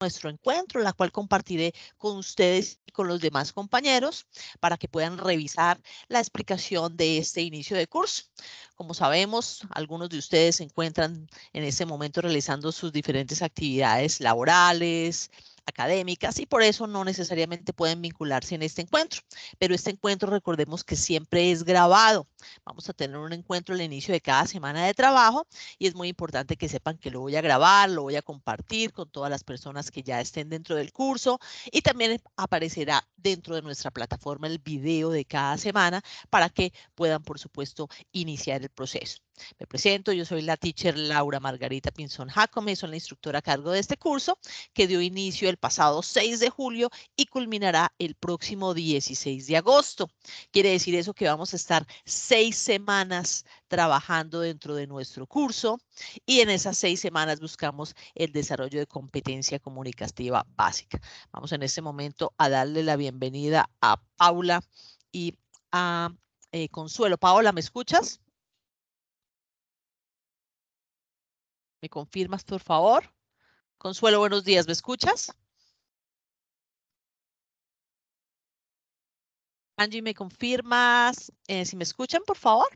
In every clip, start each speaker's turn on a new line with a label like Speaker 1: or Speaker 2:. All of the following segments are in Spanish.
Speaker 1: nuestro encuentro, la cual compartiré con ustedes y con los demás compañeros para que puedan revisar la explicación de este inicio de curso. Como sabemos, algunos de ustedes se encuentran en este momento realizando sus diferentes actividades laborales, académicas y por eso no necesariamente pueden vincularse en este encuentro. Pero este encuentro recordemos que siempre es grabado. Vamos a tener un encuentro al inicio de cada semana de trabajo y es muy importante que sepan que lo voy a grabar, lo voy a compartir con todas las personas que ya estén dentro del curso y también aparecerá dentro de nuestra plataforma el video de cada semana para que puedan, por supuesto, iniciar el proceso. Me presento, yo soy la teacher Laura Margarita Pinzón Jacome, soy la instructora a cargo de este curso que dio inicio el pasado 6 de julio y culminará el próximo 16 de agosto. Quiere decir eso que vamos a estar seis semanas trabajando dentro de nuestro curso y en esas seis semanas buscamos el desarrollo de competencia comunicativa básica. Vamos en este momento a darle la bienvenida a Paula y a eh, Consuelo. Paola, ¿me escuchas? ¿Me confirmas, por favor? Consuelo, buenos días, ¿me escuchas? Angie, ¿me confirmas eh, si me escuchan, por favor?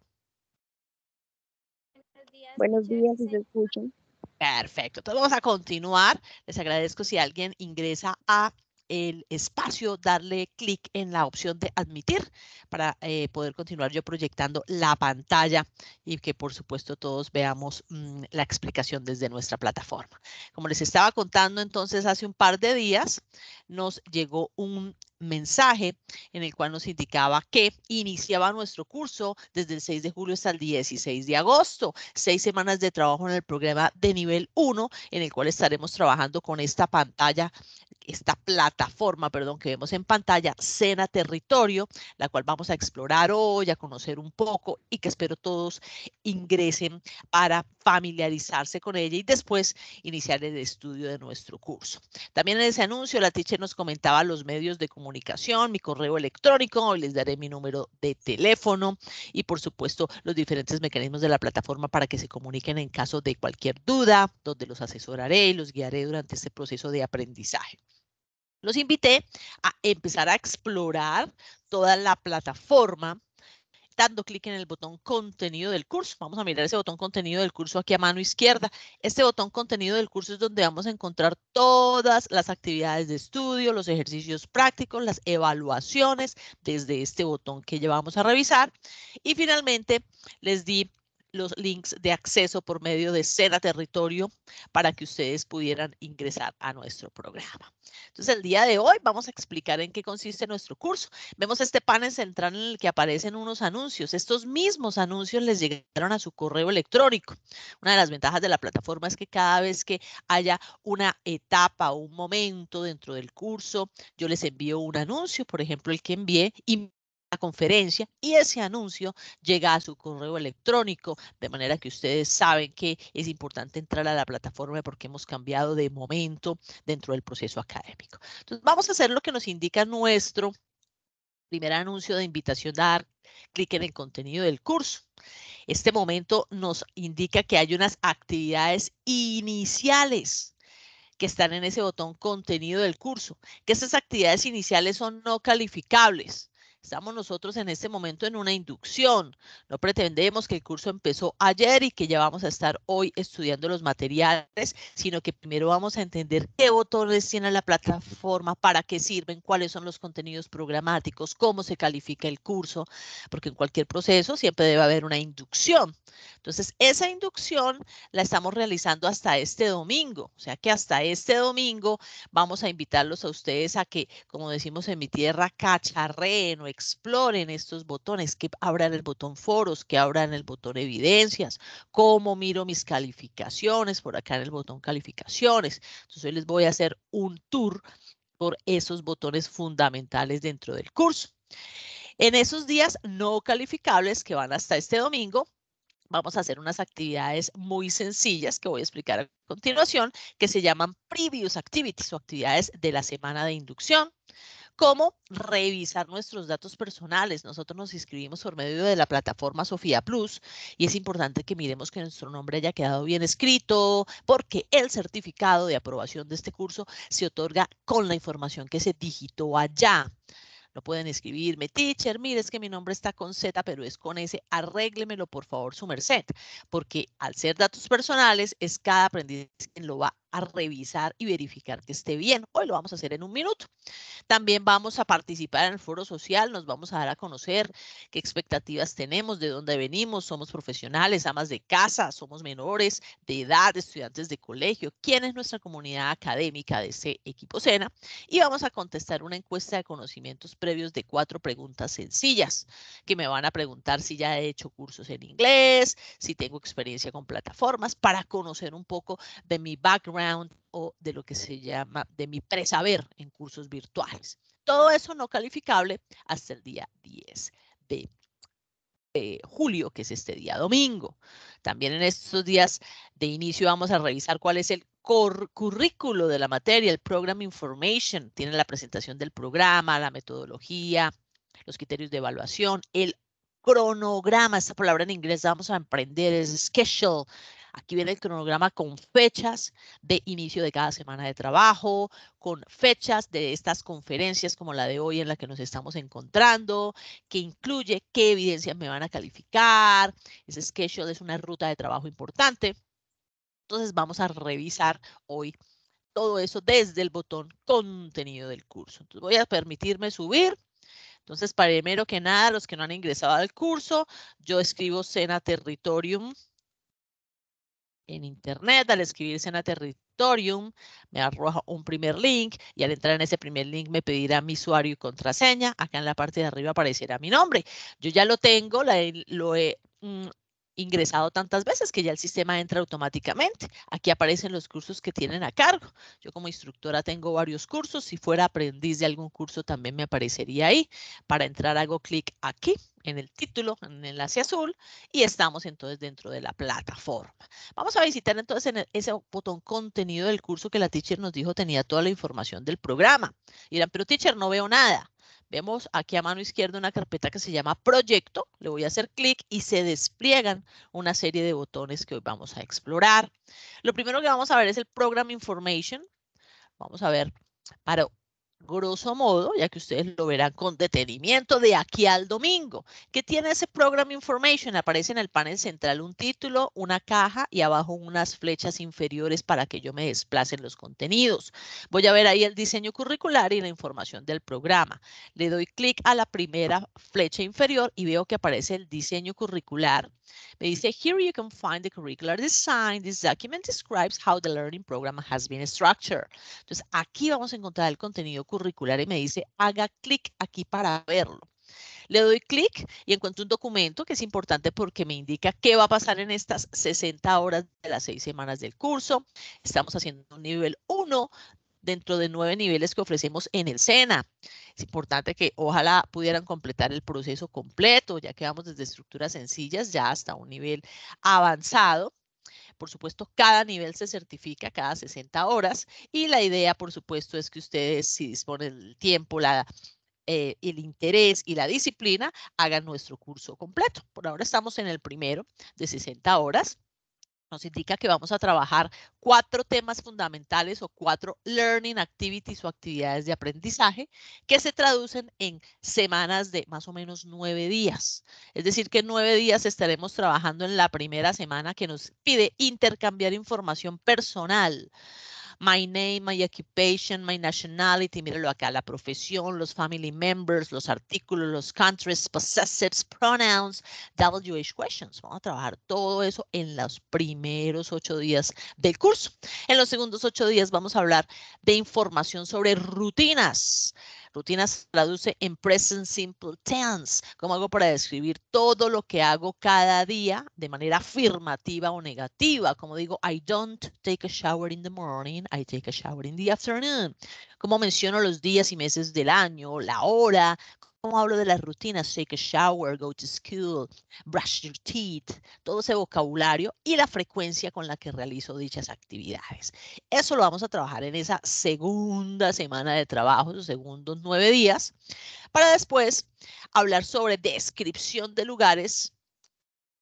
Speaker 1: Buenos días, si me escuchan. Perfecto, entonces vamos a continuar. Les agradezco si alguien ingresa a el espacio, darle clic en la opción de admitir para eh, poder continuar yo proyectando la pantalla y que por supuesto todos veamos mm, la explicación desde nuestra plataforma. Como les estaba contando entonces hace un par de días, nos llegó un mensaje en el cual nos indicaba que iniciaba nuestro curso desde el 6 de julio hasta el 16 de agosto, seis semanas de trabajo en el programa de nivel 1, en el cual estaremos trabajando con esta pantalla esta plataforma, perdón, que vemos en pantalla, Cena Territorio, la cual vamos a explorar hoy, a conocer un poco y que espero todos ingresen para familiarizarse con ella y después iniciar el estudio de nuestro curso. También en ese anuncio, la teacher nos comentaba los medios de comunicación, mi correo electrónico, les daré mi número de teléfono y por supuesto los diferentes mecanismos de la plataforma para que se comuniquen en caso de cualquier duda, donde los asesoraré y los guiaré durante este proceso de aprendizaje los invité a empezar a explorar toda la plataforma dando clic en el botón contenido del curso. Vamos a mirar ese botón contenido del curso aquí a mano izquierda. Este botón contenido del curso es donde vamos a encontrar todas las actividades de estudio, los ejercicios prácticos, las evaluaciones desde este botón que llevamos a revisar. Y finalmente les di los links de acceso por medio de Sena Territorio para que ustedes pudieran ingresar a nuestro programa. Entonces, el día de hoy vamos a explicar en qué consiste nuestro curso. Vemos este panel central en el que aparecen unos anuncios. Estos mismos anuncios les llegaron a su correo electrónico. Una de las ventajas de la plataforma es que cada vez que haya una etapa o un momento dentro del curso, yo les envío un anuncio, por ejemplo, el que envié y la conferencia y ese anuncio llega a su correo electrónico, de manera que ustedes saben que es importante entrar a la plataforma porque hemos cambiado de momento dentro del proceso académico. Entonces, vamos a hacer lo que nos indica nuestro primer anuncio de invitación dar clic en el contenido del curso. Este momento nos indica que hay unas actividades iniciales que están en ese botón contenido del curso, que esas actividades iniciales son no calificables. Estamos nosotros en este momento en una inducción. No pretendemos que el curso empezó ayer y que ya vamos a estar hoy estudiando los materiales, sino que primero vamos a entender qué botones tiene la plataforma, para qué sirven, cuáles son los contenidos programáticos, cómo se califica el curso, porque en cualquier proceso siempre debe haber una inducción. Entonces, esa inducción la estamos realizando hasta este domingo, o sea que hasta este domingo vamos a invitarlos a ustedes a que, como decimos en mi tierra, Cacharreno exploren estos botones, que abran el botón foros, que abran el botón evidencias, cómo miro mis calificaciones, por acá en el botón calificaciones. Entonces les voy a hacer un tour por esos botones fundamentales dentro del curso. En esos días no calificables que van hasta este domingo, vamos a hacer unas actividades muy sencillas que voy a explicar a continuación, que se llaman Previous Activities o actividades de la semana de inducción cómo revisar nuestros datos personales. Nosotros nos inscribimos por medio de la plataforma Sofía Plus y es importante que miremos que nuestro nombre haya quedado bien escrito porque el certificado de aprobación de este curso se otorga con la información que se digitó allá. No pueden escribirme, teacher, mire, es que mi nombre está con Z, pero es con S, arréglemelo por favor su merced, porque al ser datos personales es cada aprendiz quien lo va a revisar y verificar que esté bien. Hoy lo vamos a hacer en un minuto. También vamos a participar en el foro social, nos vamos a dar a conocer qué expectativas tenemos, de dónde venimos, somos profesionales, amas de casa, somos menores de edad, estudiantes de colegio, quién es nuestra comunidad académica de ese equipo SENA y vamos a contestar una encuesta de conocimientos previos de cuatro preguntas sencillas que me van a preguntar si ya he hecho cursos en inglés, si tengo experiencia con plataformas, para conocer un poco de mi background o de lo que se llama de mi presaber en cursos virtuales. Todo eso no calificable hasta el día 10 de eh, julio, que es este día domingo. También en estos días de inicio vamos a revisar cuál es el currículo de la materia, el Program Information. Tiene la presentación del programa, la metodología, los criterios de evaluación, el cronograma, esta palabra en inglés vamos a emprender, es schedule, Aquí viene el cronograma con fechas de inicio de cada semana de trabajo, con fechas de estas conferencias como la de hoy en la que nos estamos encontrando, que incluye qué evidencias me van a calificar. Ese schedule es una ruta de trabajo importante. Entonces vamos a revisar hoy todo eso desde el botón contenido del curso. Entonces voy a permitirme subir. Entonces, primero que nada, los que no han ingresado al curso, yo escribo Sena Territorium en Internet, al escribirse en Territorium, me arroja un primer link y al entrar en ese primer link me pedirá mi usuario y contraseña. Acá en la parte de arriba aparecerá mi nombre. Yo ya lo tengo, lo he mm, ingresado tantas veces que ya el sistema entra automáticamente. Aquí aparecen los cursos que tienen a cargo. Yo como instructora tengo varios cursos. Si fuera aprendiz de algún curso también me aparecería ahí. Para entrar hago clic aquí en el título, en el enlace azul, y estamos entonces dentro de la plataforma. Vamos a visitar entonces en e, ese botón contenido del curso que la teacher nos dijo tenía toda la información del programa. Y dirán, pero teacher, no veo nada. Vemos aquí a mano izquierda una carpeta que se llama Proyecto. Le voy a hacer clic y se despliegan una serie de botones que hoy vamos a explorar. Lo primero que vamos a ver es el Program Information. Vamos a ver para grosso modo, ya que ustedes lo verán con detenimiento de aquí al domingo. ¿Qué tiene ese Program Information? Aparece en el panel central un título, una caja y abajo unas flechas inferiores para que yo me desplacen los contenidos. Voy a ver ahí el diseño curricular y la información del programa. Le doy clic a la primera flecha inferior y veo que aparece el diseño curricular. Me dice, here you can find the curricular design. This document describes how the learning program has been structured. Entonces, aquí vamos a encontrar el contenido curricular y me dice, haga clic aquí para verlo. Le doy clic y encuentro un documento que es importante porque me indica qué va a pasar en estas 60 horas de las seis semanas del curso. Estamos haciendo un nivel 1 dentro de nueve niveles que ofrecemos en el SENA. Es importante que ojalá pudieran completar el proceso completo, ya que vamos desde estructuras sencillas ya hasta un nivel avanzado. Por supuesto, cada nivel se certifica cada 60 horas y la idea, por supuesto, es que ustedes, si disponen el tiempo, eh, el interés y la disciplina, hagan nuestro curso completo. Por ahora estamos en el primero de 60 horas nos indica que vamos a trabajar cuatro temas fundamentales o cuatro learning activities o actividades de aprendizaje que se traducen en semanas de más o menos nueve días. Es decir, que nueve días estaremos trabajando en la primera semana que nos pide intercambiar información personal my name, my occupation, my nationality, Mírenlo acá, la profesión, los family members, los artículos, los countries, possessives, pronouns, WH questions. Vamos a trabajar todo eso en los primeros ocho días del curso. En los segundos ocho días vamos a hablar de información sobre rutinas Rutinas se traduce en present simple tense, como hago para describir todo lo que hago cada día de manera afirmativa o negativa. Como digo, I don't take a shower in the morning, I take a shower in the afternoon. Como menciono los días y meses del año, la hora, como hablo de las rutinas, take a shower, go to school, brush your teeth, todo ese vocabulario y la frecuencia con la que realizo dichas actividades. Eso lo vamos a trabajar en esa segunda semana de trabajo, los segundos nueve días, para después hablar sobre descripción de lugares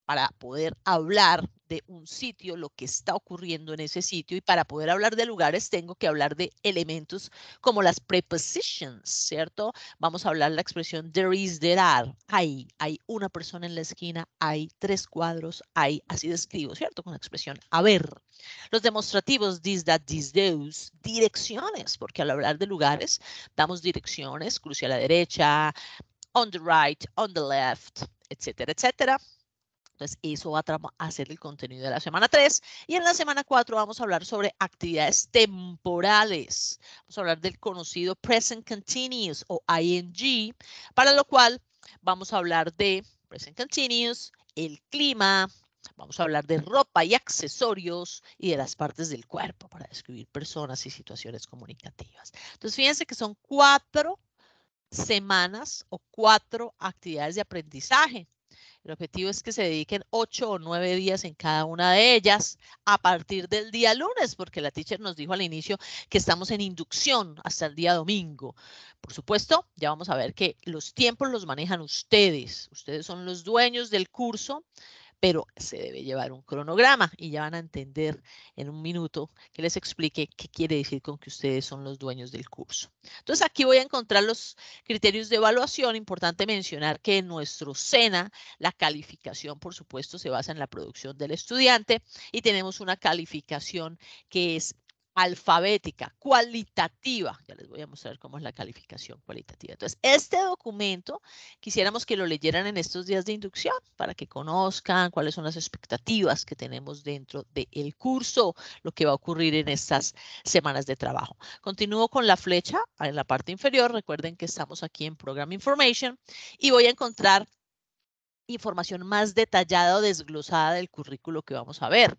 Speaker 1: para poder hablar de un sitio, lo que está ocurriendo en ese sitio. Y para poder hablar de lugares, tengo que hablar de elementos como las prepositions, ¿cierto? Vamos a hablar de la expresión there is, there are, hay, hay una persona en la esquina, hay tres cuadros, hay, así describo, ¿cierto? Con la expresión haber. Los demostrativos, this, that, this, those, direcciones, porque al hablar de lugares, damos direcciones, cruce a la derecha, on the right, on the left, etcétera, etcétera. Entonces, eso va a, ser el contenido de la semana 3. Y en la semana 4 vamos a hablar sobre actividades temporales. Vamos a hablar del conocido Present Continuous o ING, para lo cual vamos a hablar de Present Continuous, el clima, Vamos a hablar de ropa y accesorios y de las partes del cuerpo para describir personas y situaciones comunicativas. Entonces, fíjense que son cuatro semanas o cuatro actividades de aprendizaje. El objetivo es que se dediquen ocho o nueve días en cada una de ellas a partir del día lunes, porque la teacher nos dijo al inicio que estamos en inducción hasta el día domingo. Por supuesto, ya vamos a ver que los tiempos los manejan ustedes. Ustedes son los dueños del curso, pero se debe llevar un cronograma y ya van a entender en un minuto que les explique qué quiere decir con que ustedes son los dueños del curso. Entonces aquí voy a encontrar los criterios de evaluación. Importante mencionar que en nuestro SENA la calificación, por supuesto, se basa en la producción del estudiante y tenemos una calificación que es alfabética, cualitativa. Ya les voy a mostrar cómo es la calificación cualitativa. Entonces, este documento quisiéramos que lo leyeran en estos días de inducción para que conozcan cuáles son las expectativas que tenemos dentro del curso, lo que va a ocurrir en estas semanas de trabajo. Continúo con la flecha en la parte inferior. Recuerden que estamos aquí en Program Information y voy a encontrar información más detallada o desglosada del currículo que vamos a ver.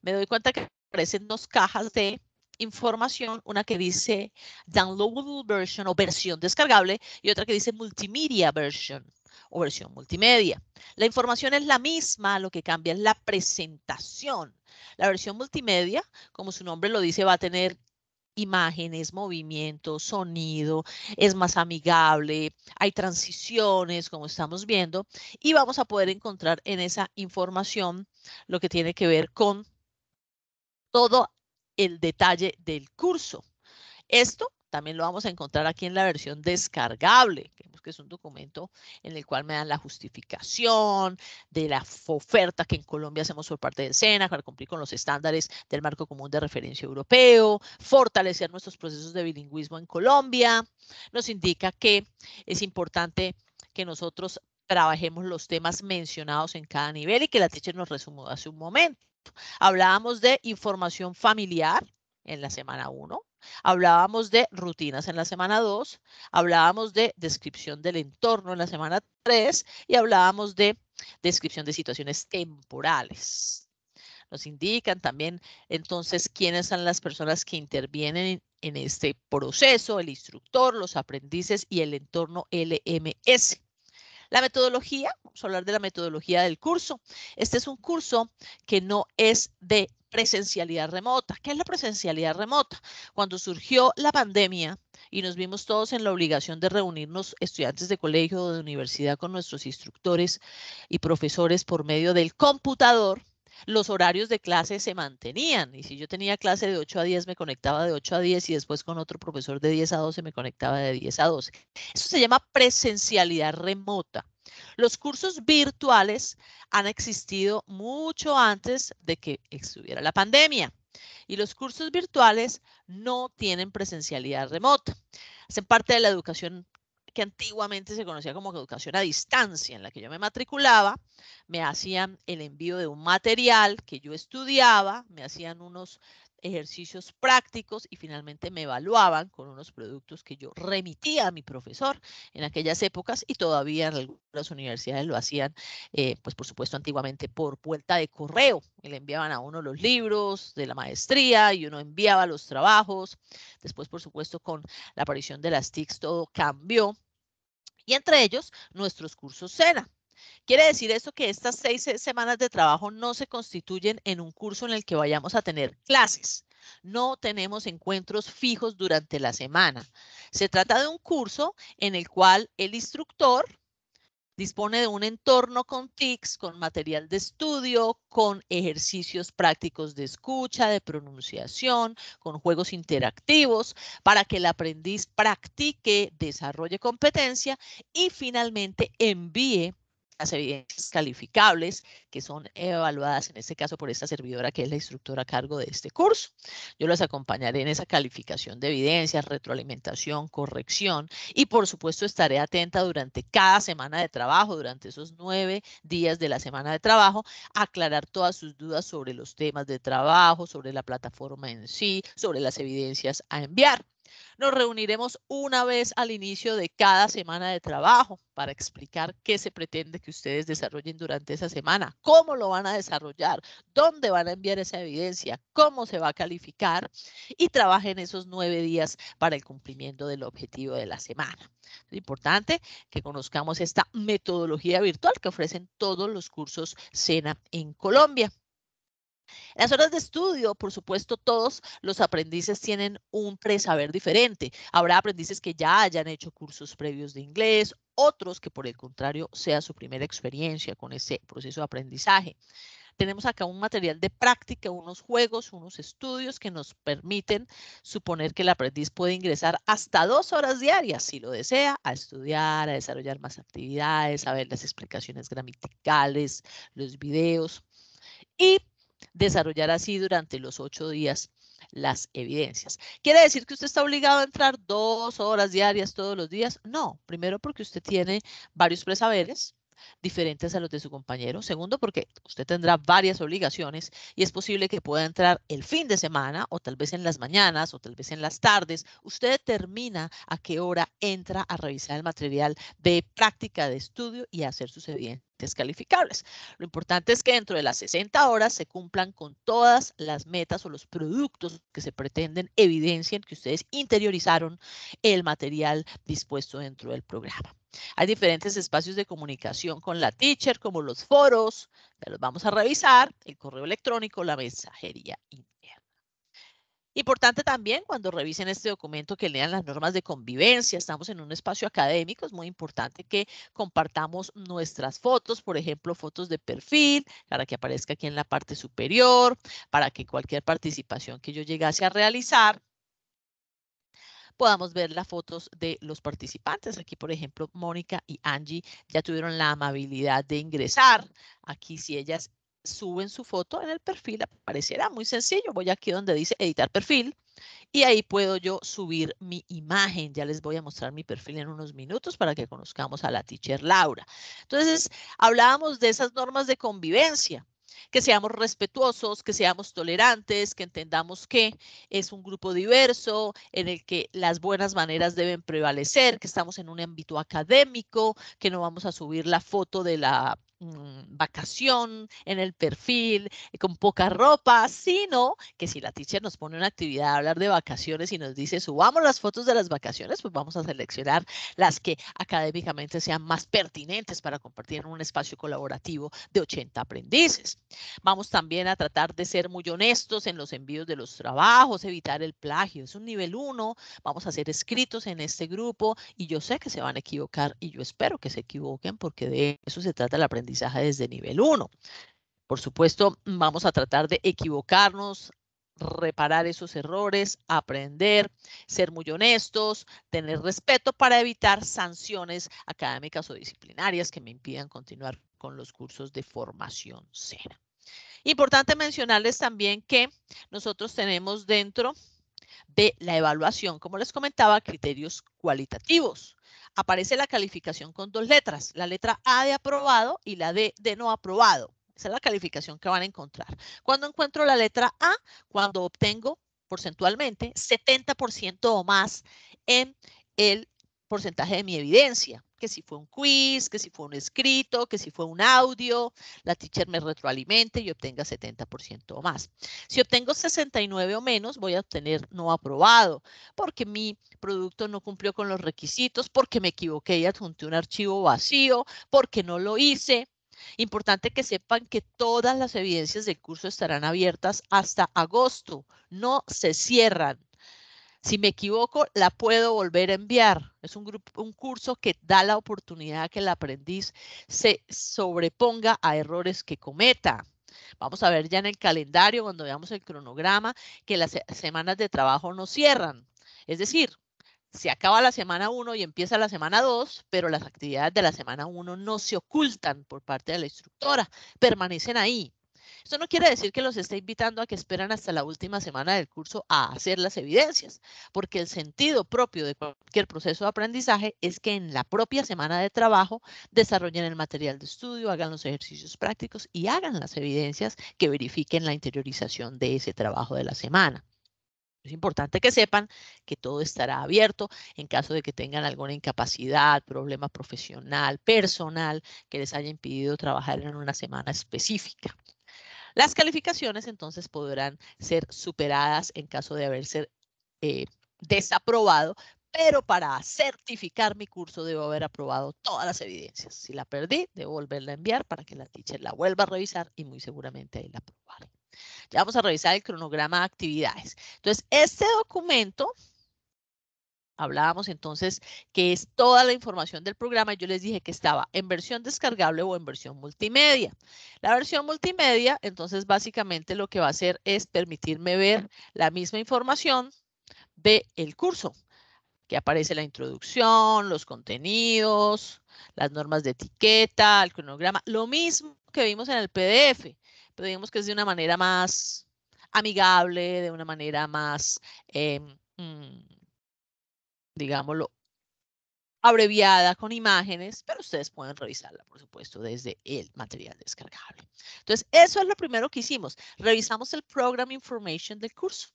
Speaker 1: Me doy cuenta que aparecen dos cajas de información, una que dice downloadable version o versión descargable y otra que dice multimedia version o versión multimedia. La información es la misma, lo que cambia es la presentación. La versión multimedia, como su nombre lo dice, va a tener imágenes, movimiento, sonido, es más amigable, hay transiciones, como estamos viendo, y vamos a poder encontrar en esa información lo que tiene que ver con todo el detalle del curso. Esto también lo vamos a encontrar aquí en la versión descargable, que es un documento en el cual me dan la justificación de la oferta que en Colombia hacemos por parte del SENA para cumplir con los estándares del marco común de referencia europeo, fortalecer nuestros procesos de bilingüismo en Colombia. Nos indica que es importante que nosotros trabajemos los temas mencionados en cada nivel y que la teacher nos resumó hace un momento. Hablábamos de información familiar en la semana 1, hablábamos de rutinas en la semana 2, hablábamos de descripción del entorno en la semana 3 y hablábamos de descripción de situaciones temporales. Nos indican también entonces quiénes son las personas que intervienen en este proceso, el instructor, los aprendices y el entorno LMS. La metodología, vamos a hablar de la metodología del curso. Este es un curso que no es de presencialidad remota. ¿Qué es la presencialidad remota? Cuando surgió la pandemia y nos vimos todos en la obligación de reunirnos estudiantes de colegio o de universidad con nuestros instructores y profesores por medio del computador, los horarios de clase se mantenían. Y si yo tenía clase de 8 a 10, me conectaba de 8 a 10 y después con otro profesor de 10 a 12 me conectaba de 10 a 12. Eso se llama presencialidad remota. Los cursos virtuales han existido mucho antes de que estuviera la pandemia y los cursos virtuales no tienen presencialidad remota. Hacen parte de la educación que antiguamente se conocía como educación a distancia, en la que yo me matriculaba, me hacían el envío de un material que yo estudiaba, me hacían unos ejercicios prácticos y finalmente me evaluaban con unos productos que yo remitía a mi profesor en aquellas épocas y todavía en algunas universidades lo hacían, eh, pues por supuesto antiguamente por vuelta de correo, le enviaban a uno los libros de la maestría y uno enviaba los trabajos, después por supuesto con la aparición de las TICs todo cambió y entre ellos nuestros cursos SENA Quiere decir esto que estas seis semanas de trabajo no se constituyen en un curso en el que vayamos a tener clases. No tenemos encuentros fijos durante la semana. Se trata de un curso en el cual el instructor dispone de un entorno con TICs, con material de estudio, con ejercicios prácticos de escucha, de pronunciación, con juegos interactivos, para que el aprendiz practique, desarrolle competencia y finalmente envíe las evidencias calificables que son evaluadas en este caso por esta servidora que es la instructora a cargo de este curso. Yo las acompañaré en esa calificación de evidencias, retroalimentación, corrección y por supuesto estaré atenta durante cada semana de trabajo, durante esos nueve días de la semana de trabajo, aclarar todas sus dudas sobre los temas de trabajo, sobre la plataforma en sí, sobre las evidencias a enviar. Nos reuniremos una vez al inicio de cada semana de trabajo para explicar qué se pretende que ustedes desarrollen durante esa semana, cómo lo van a desarrollar, dónde van a enviar esa evidencia, cómo se va a calificar y trabajen esos nueve días para el cumplimiento del objetivo de la semana. Es importante que conozcamos esta metodología virtual que ofrecen todos los cursos SENA en Colombia. Las horas de estudio, por supuesto, todos los aprendices tienen un presaber diferente. Habrá aprendices que ya hayan hecho cursos previos de inglés, otros que por el contrario sea su primera experiencia con ese proceso de aprendizaje. Tenemos acá un material de práctica, unos juegos, unos estudios que nos permiten suponer que el aprendiz puede ingresar hasta dos horas diarias, si lo desea, a estudiar, a desarrollar más actividades, a ver las explicaciones gramaticales, los videos. Y desarrollar así durante los ocho días las evidencias. ¿Quiere decir que usted está obligado a entrar dos horas diarias todos los días? No, primero porque usted tiene varios presaberes, diferentes a los de su compañero. Segundo, porque usted tendrá varias obligaciones y es posible que pueda entrar el fin de semana o tal vez en las mañanas o tal vez en las tardes. Usted determina a qué hora entra a revisar el material de práctica de estudio y hacer sus evidencias calificables. Lo importante es que dentro de las 60 horas se cumplan con todas las metas o los productos que se pretenden evidencien que ustedes interiorizaron el material dispuesto dentro del programa. Hay diferentes espacios de comunicación con la teacher, como los foros, ya los vamos a revisar, el correo electrónico, la mensajería interna. Importante también cuando revisen este documento que lean las normas de convivencia. Estamos en un espacio académico, es muy importante que compartamos nuestras fotos, por ejemplo, fotos de perfil, para que aparezca aquí en la parte superior, para que cualquier participación que yo llegase a realizar podamos ver las fotos de los participantes. Aquí, por ejemplo, Mónica y Angie ya tuvieron la amabilidad de ingresar. Aquí, si ellas suben su foto en el perfil, aparecerá muy sencillo. Voy aquí donde dice editar perfil y ahí puedo yo subir mi imagen. Ya les voy a mostrar mi perfil en unos minutos para que conozcamos a la teacher Laura. Entonces, hablábamos de esas normas de convivencia que seamos respetuosos, que seamos tolerantes, que entendamos que es un grupo diverso en el que las buenas maneras deben prevalecer, que estamos en un ámbito académico, que no vamos a subir la foto de la Mm, vacación en el perfil, eh, con poca ropa, sino que si la teacher nos pone una actividad a hablar de vacaciones y nos dice subamos las fotos de las vacaciones, pues vamos a seleccionar las que académicamente sean más pertinentes para compartir en un espacio colaborativo de 80 aprendices. Vamos también a tratar de ser muy honestos en los envíos de los trabajos, evitar el plagio. Es un nivel uno. vamos a ser escritos en este grupo y yo sé que se van a equivocar y yo espero que se equivoquen porque de eso se trata el aprendizaje desde nivel 1. Por supuesto, vamos a tratar de equivocarnos, reparar esos errores, aprender, ser muy honestos, tener respeto para evitar sanciones académicas o disciplinarias que me impidan continuar con los cursos de formación CENA. Importante mencionarles también que nosotros tenemos dentro de la evaluación, como les comentaba, criterios cualitativos aparece la calificación con dos letras, la letra A de aprobado y la D de no aprobado. Esa es la calificación que van a encontrar. Cuando encuentro la letra A, cuando obtengo porcentualmente 70% o más en el porcentaje de mi evidencia, que si fue un quiz, que si fue un escrito, que si fue un audio, la teacher me retroalimente y obtenga 70% o más. Si obtengo 69 o menos, voy a obtener no aprobado, porque mi producto no cumplió con los requisitos, porque me equivoqué y adjunté un archivo vacío, porque no lo hice. Importante que sepan que todas las evidencias del curso estarán abiertas hasta agosto, no se cierran si me equivoco, la puedo volver a enviar. Es un, grupo, un curso que da la oportunidad que el aprendiz se sobreponga a errores que cometa. Vamos a ver ya en el calendario, cuando veamos el cronograma, que las semanas de trabajo no cierran. Es decir, se acaba la semana 1 y empieza la semana 2, pero las actividades de la semana 1 no se ocultan por parte de la instructora, permanecen ahí. Esto no quiere decir que los esté invitando a que esperan hasta la última semana del curso a hacer las evidencias, porque el sentido propio de cualquier proceso de aprendizaje es que en la propia semana de trabajo desarrollen el material de estudio, hagan los ejercicios prácticos y hagan las evidencias que verifiquen la interiorización de ese trabajo de la semana. Es importante que sepan que todo estará abierto en caso de que tengan alguna incapacidad, problema profesional, personal que les haya impedido trabajar en una semana específica. Las calificaciones entonces podrán ser superadas en caso de haberse eh, desaprobado, pero para certificar mi curso debo haber aprobado todas las evidencias. Si la perdí, debo volverla a enviar para que la teacher la vuelva a revisar y muy seguramente ahí la aprobaré. Ya vamos a revisar el cronograma de actividades. Entonces, este documento hablábamos entonces que es toda la información del programa. Yo les dije que estaba en versión descargable o en versión multimedia. La versión multimedia, entonces básicamente lo que va a hacer es permitirme ver la misma información del el curso, que aparece la introducción, los contenidos, las normas de etiqueta, el cronograma, lo mismo que vimos en el PDF, pero digamos que es de una manera más amigable, de una manera más... Em, mm, digámoslo, abreviada con imágenes, pero ustedes pueden revisarla, por supuesto, desde el material descargable. Entonces, eso es lo primero que hicimos. Revisamos el Program Information del curso.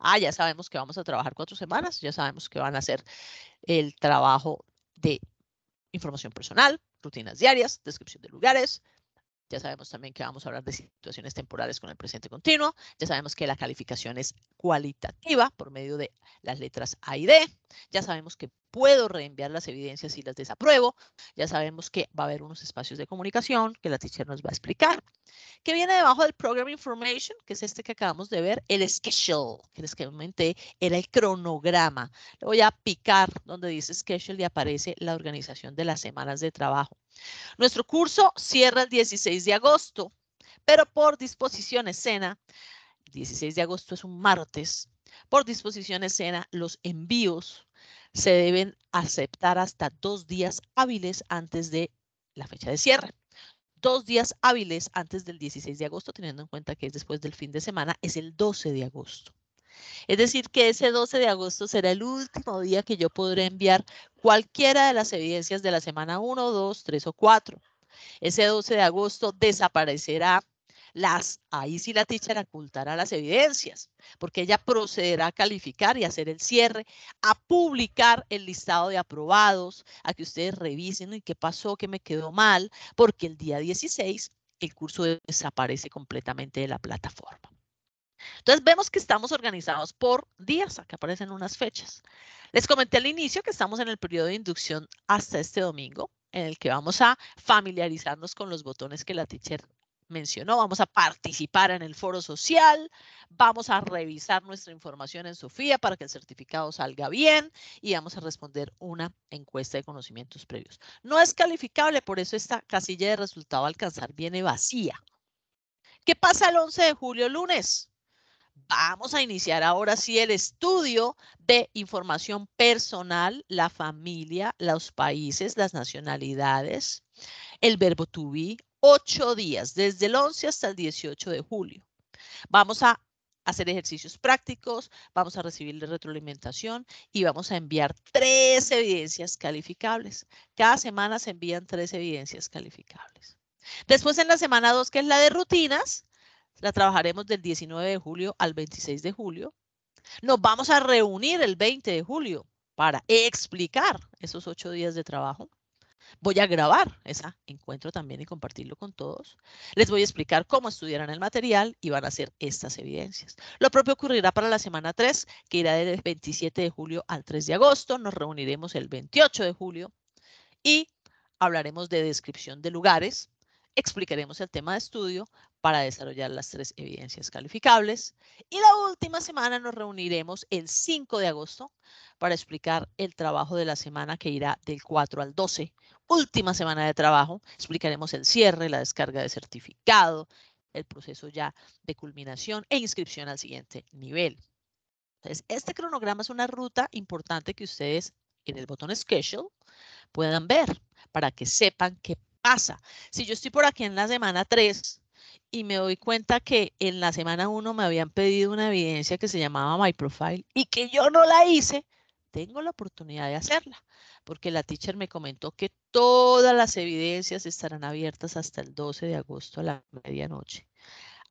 Speaker 1: Ah, ya sabemos que vamos a trabajar cuatro semanas, ya sabemos que van a hacer el trabajo de información personal, rutinas diarias, descripción de lugares, ya sabemos también que vamos a hablar de situaciones temporales con el presente continuo, ya sabemos que la calificación es cualitativa por medio de las letras A y D, ya sabemos que puedo reenviar las evidencias si las desapruebo. Ya sabemos que va a haber unos espacios de comunicación que la teacher nos va a explicar. Que viene debajo del Program Information, que es este que acabamos de ver, el Schedule, que les comenté, era el cronograma. Le voy a picar donde dice Schedule y aparece la organización de las semanas de trabajo. Nuestro curso cierra el 16 de agosto, pero por disposición escena, 16 de agosto es un martes, por disposición escena, los envíos se deben aceptar hasta dos días hábiles antes de la fecha de cierre. Dos días hábiles antes del 16 de agosto, teniendo en cuenta que es después del fin de semana, es el 12 de agosto. Es decir, que ese 12 de agosto será el último día que yo podré enviar cualquiera de las evidencias de la semana 1, 2, 3 o 4. Ese 12 de agosto desaparecerá las, ahí sí la teacher ocultará las evidencias, porque ella procederá a calificar y hacer el cierre, a publicar el listado de aprobados, a que ustedes revisen y qué pasó, qué me quedó mal, porque el día 16 el curso desaparece completamente de la plataforma. Entonces vemos que estamos organizados por días, acá aparecen unas fechas. Les comenté al inicio que estamos en el periodo de inducción hasta este domingo, en el que vamos a familiarizarnos con los botones que la teacher mencionó, vamos a participar en el foro social, vamos a revisar nuestra información en Sofía para que el certificado salga bien y vamos a responder una encuesta de conocimientos previos. No es calificable, por eso esta casilla de resultado alcanzar viene vacía. ¿Qué pasa el 11 de julio, lunes? Vamos a iniciar ahora sí el estudio de información personal, la familia, los países, las nacionalidades, el verbo to be, ocho días, desde el 11 hasta el 18 de julio. Vamos a hacer ejercicios prácticos, vamos a recibir retroalimentación y vamos a enviar tres evidencias calificables. Cada semana se envían tres evidencias calificables. Después en la semana 2, que es la de rutinas, la trabajaremos del 19 de julio al 26 de julio. Nos vamos a reunir el 20 de julio para explicar esos ocho días de trabajo. Voy a grabar ese encuentro también y compartirlo con todos. Les voy a explicar cómo estudiarán el material y van a hacer estas evidencias. Lo propio ocurrirá para la semana 3, que irá del 27 de julio al 3 de agosto. Nos reuniremos el 28 de julio y hablaremos de descripción de lugares, explicaremos el tema de estudio para desarrollar las tres evidencias calificables. Y la última semana nos reuniremos el 5 de agosto para explicar el trabajo de la semana que irá del 4 al 12. Última semana de trabajo, explicaremos el cierre, la descarga de certificado, el proceso ya de culminación e inscripción al siguiente nivel. Entonces, este cronograma es una ruta importante que ustedes en el botón Schedule puedan ver para que sepan qué pasa. Si yo estoy por aquí en la semana 3 y me doy cuenta que en la semana 1 me habían pedido una evidencia que se llamaba My Profile y que yo no la hice, tengo la oportunidad de hacerla, porque la teacher me comentó que todas las evidencias estarán abiertas hasta el 12 de agosto a la medianoche.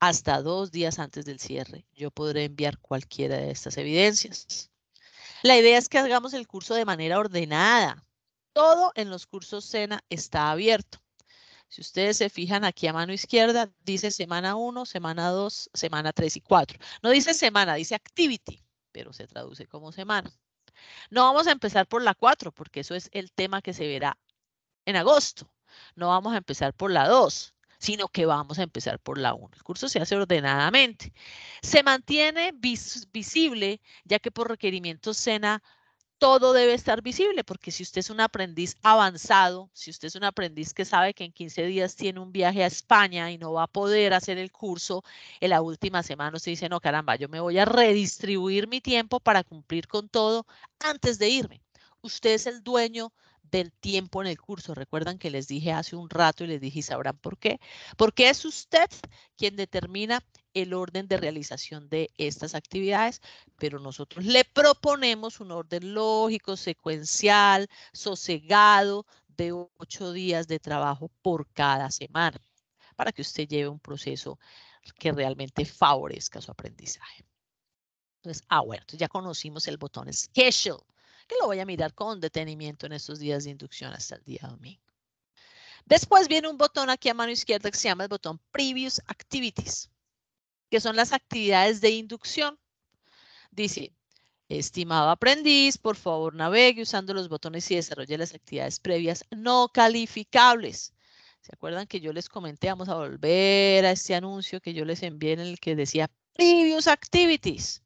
Speaker 1: Hasta dos días antes del cierre, yo podré enviar cualquiera de estas evidencias. La idea es que hagamos el curso de manera ordenada, todo en los cursos SENA está abierto. Si ustedes se fijan aquí a mano izquierda, dice semana 1, semana 2, semana 3 y 4. No dice semana, dice activity, pero se traduce como semana. No vamos a empezar por la 4, porque eso es el tema que se verá en agosto. No vamos a empezar por la 2, sino que vamos a empezar por la 1. El curso se hace ordenadamente. Se mantiene visible, ya que por requerimiento SENA todo debe estar visible, porque si usted es un aprendiz avanzado, si usted es un aprendiz que sabe que en 15 días tiene un viaje a España y no va a poder hacer el curso, en la última semana usted dice, no, caramba, yo me voy a redistribuir mi tiempo para cumplir con todo antes de irme. Usted es el dueño del tiempo en el curso. Recuerdan que les dije hace un rato y les dije, ¿sabrán por qué? Porque es usted quien determina el orden de realización de estas actividades, pero nosotros le proponemos un orden lógico, secuencial, sosegado de ocho días de trabajo por cada semana para que usted lleve un proceso que realmente favorezca su aprendizaje. Entonces, ah, bueno, ya conocimos el botón Schedule, que lo voy a mirar con detenimiento en estos días de inducción hasta el día domingo. Después viene un botón aquí a mano izquierda que se llama el botón Previous Activities que son las actividades de inducción. Dice, estimado aprendiz, por favor navegue usando los botones y desarrolle las actividades previas no calificables. ¿Se acuerdan que yo les comenté? Vamos a volver a este anuncio que yo les envié en el que decía Previous Activities.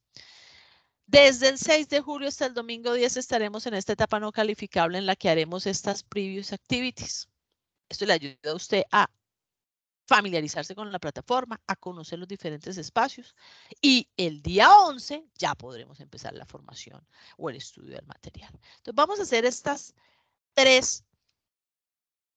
Speaker 1: Desde el 6 de julio hasta el domingo 10 estaremos en esta etapa no calificable en la que haremos estas Previous Activities. Esto le ayuda a usted a familiarizarse con la plataforma, a conocer los diferentes espacios y el día 11 ya podremos empezar la formación o el estudio del material. Entonces vamos a hacer estas tres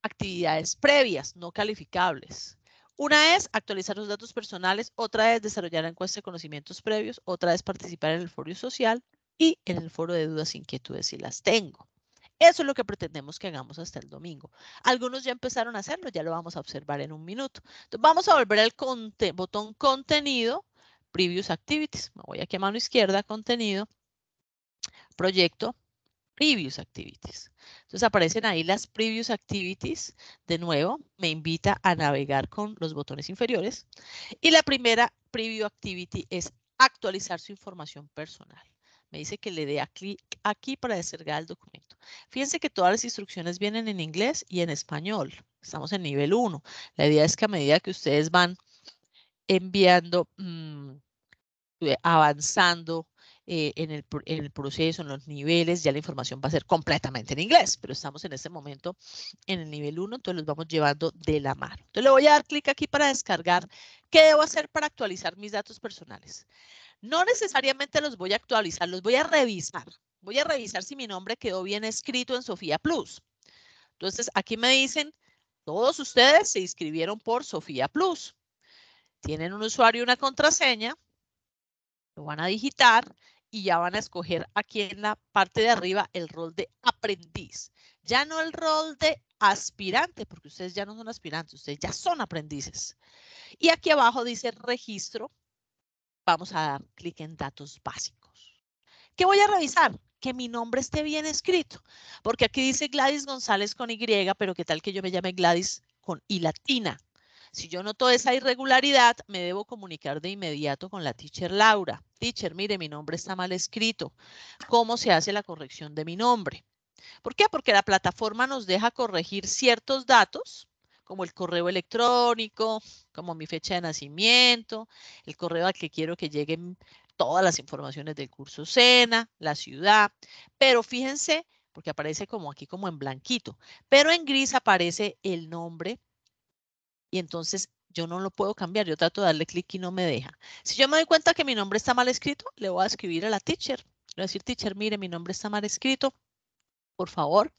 Speaker 1: actividades previas, no calificables. Una es actualizar los datos personales, otra es desarrollar la encuesta de conocimientos previos, otra es participar en el foro social y en el foro de dudas e inquietudes si las tengo. Eso es lo que pretendemos que hagamos hasta el domingo. Algunos ya empezaron a hacerlo, ya lo vamos a observar en un minuto. Entonces vamos a volver al botón contenido, Previous Activities. Me voy aquí a mano izquierda, contenido, proyecto, Previous Activities. Entonces aparecen ahí las Previous Activities. De nuevo, me invita a navegar con los botones inferiores. Y la primera Previous Activity es actualizar su información personal. Me dice que le dé clic aquí para descargar el documento. Fíjense que todas las instrucciones vienen en inglés y en español. Estamos en nivel 1. La idea es que a medida que ustedes van enviando, mm, eh, avanzando eh, en, el, en, el, proceso, en los niveles, ya la información va a ser completamente en inglés, pero estamos en este momento en el nivel 1, entonces los vamos llevando de la mano. Entonces le voy a dar clic aquí para descargar. ¿Qué debo hacer para actualizar mis datos personales? No necesariamente los voy a actualizar, los voy a revisar. Voy a revisar si mi nombre quedó bien escrito en Sofía Plus. Entonces, aquí me dicen, todos ustedes se inscribieron por Sofía Plus. Tienen un usuario y una contraseña, lo van a digitar y ya van a escoger aquí en la parte de arriba el rol de aprendiz. Ya no el rol de aspirante, porque ustedes ya no son aspirantes, ustedes ya son aprendices. Y aquí abajo dice registro vamos a dar clic en datos básicos. ¿Qué voy a revisar? Que mi nombre esté bien escrito, porque aquí dice Gladys González con Y, pero qué tal que yo me llame Gladys con I latina. Si yo noto esa irregularidad, me debo comunicar de inmediato con la teacher Laura. Teacher, mire, mi nombre está mal escrito. ¿Cómo se hace la corrección de mi nombre? ¿Por qué? Porque la plataforma nos deja corregir ciertos datos como el correo electrónico, como mi fecha de nacimiento, el correo al que quiero que lleguen todas las informaciones del curso Sena, la ciudad, pero fíjense, porque aparece como aquí como en blanquito, pero en gris aparece el nombre y entonces yo no lo puedo cambiar, yo trato de darle clic y no me deja. Si yo me doy cuenta que mi nombre está mal escrito, le voy a escribir a la teacher, le voy a decir, teacher, mire, mi nombre está mal escrito, por favor,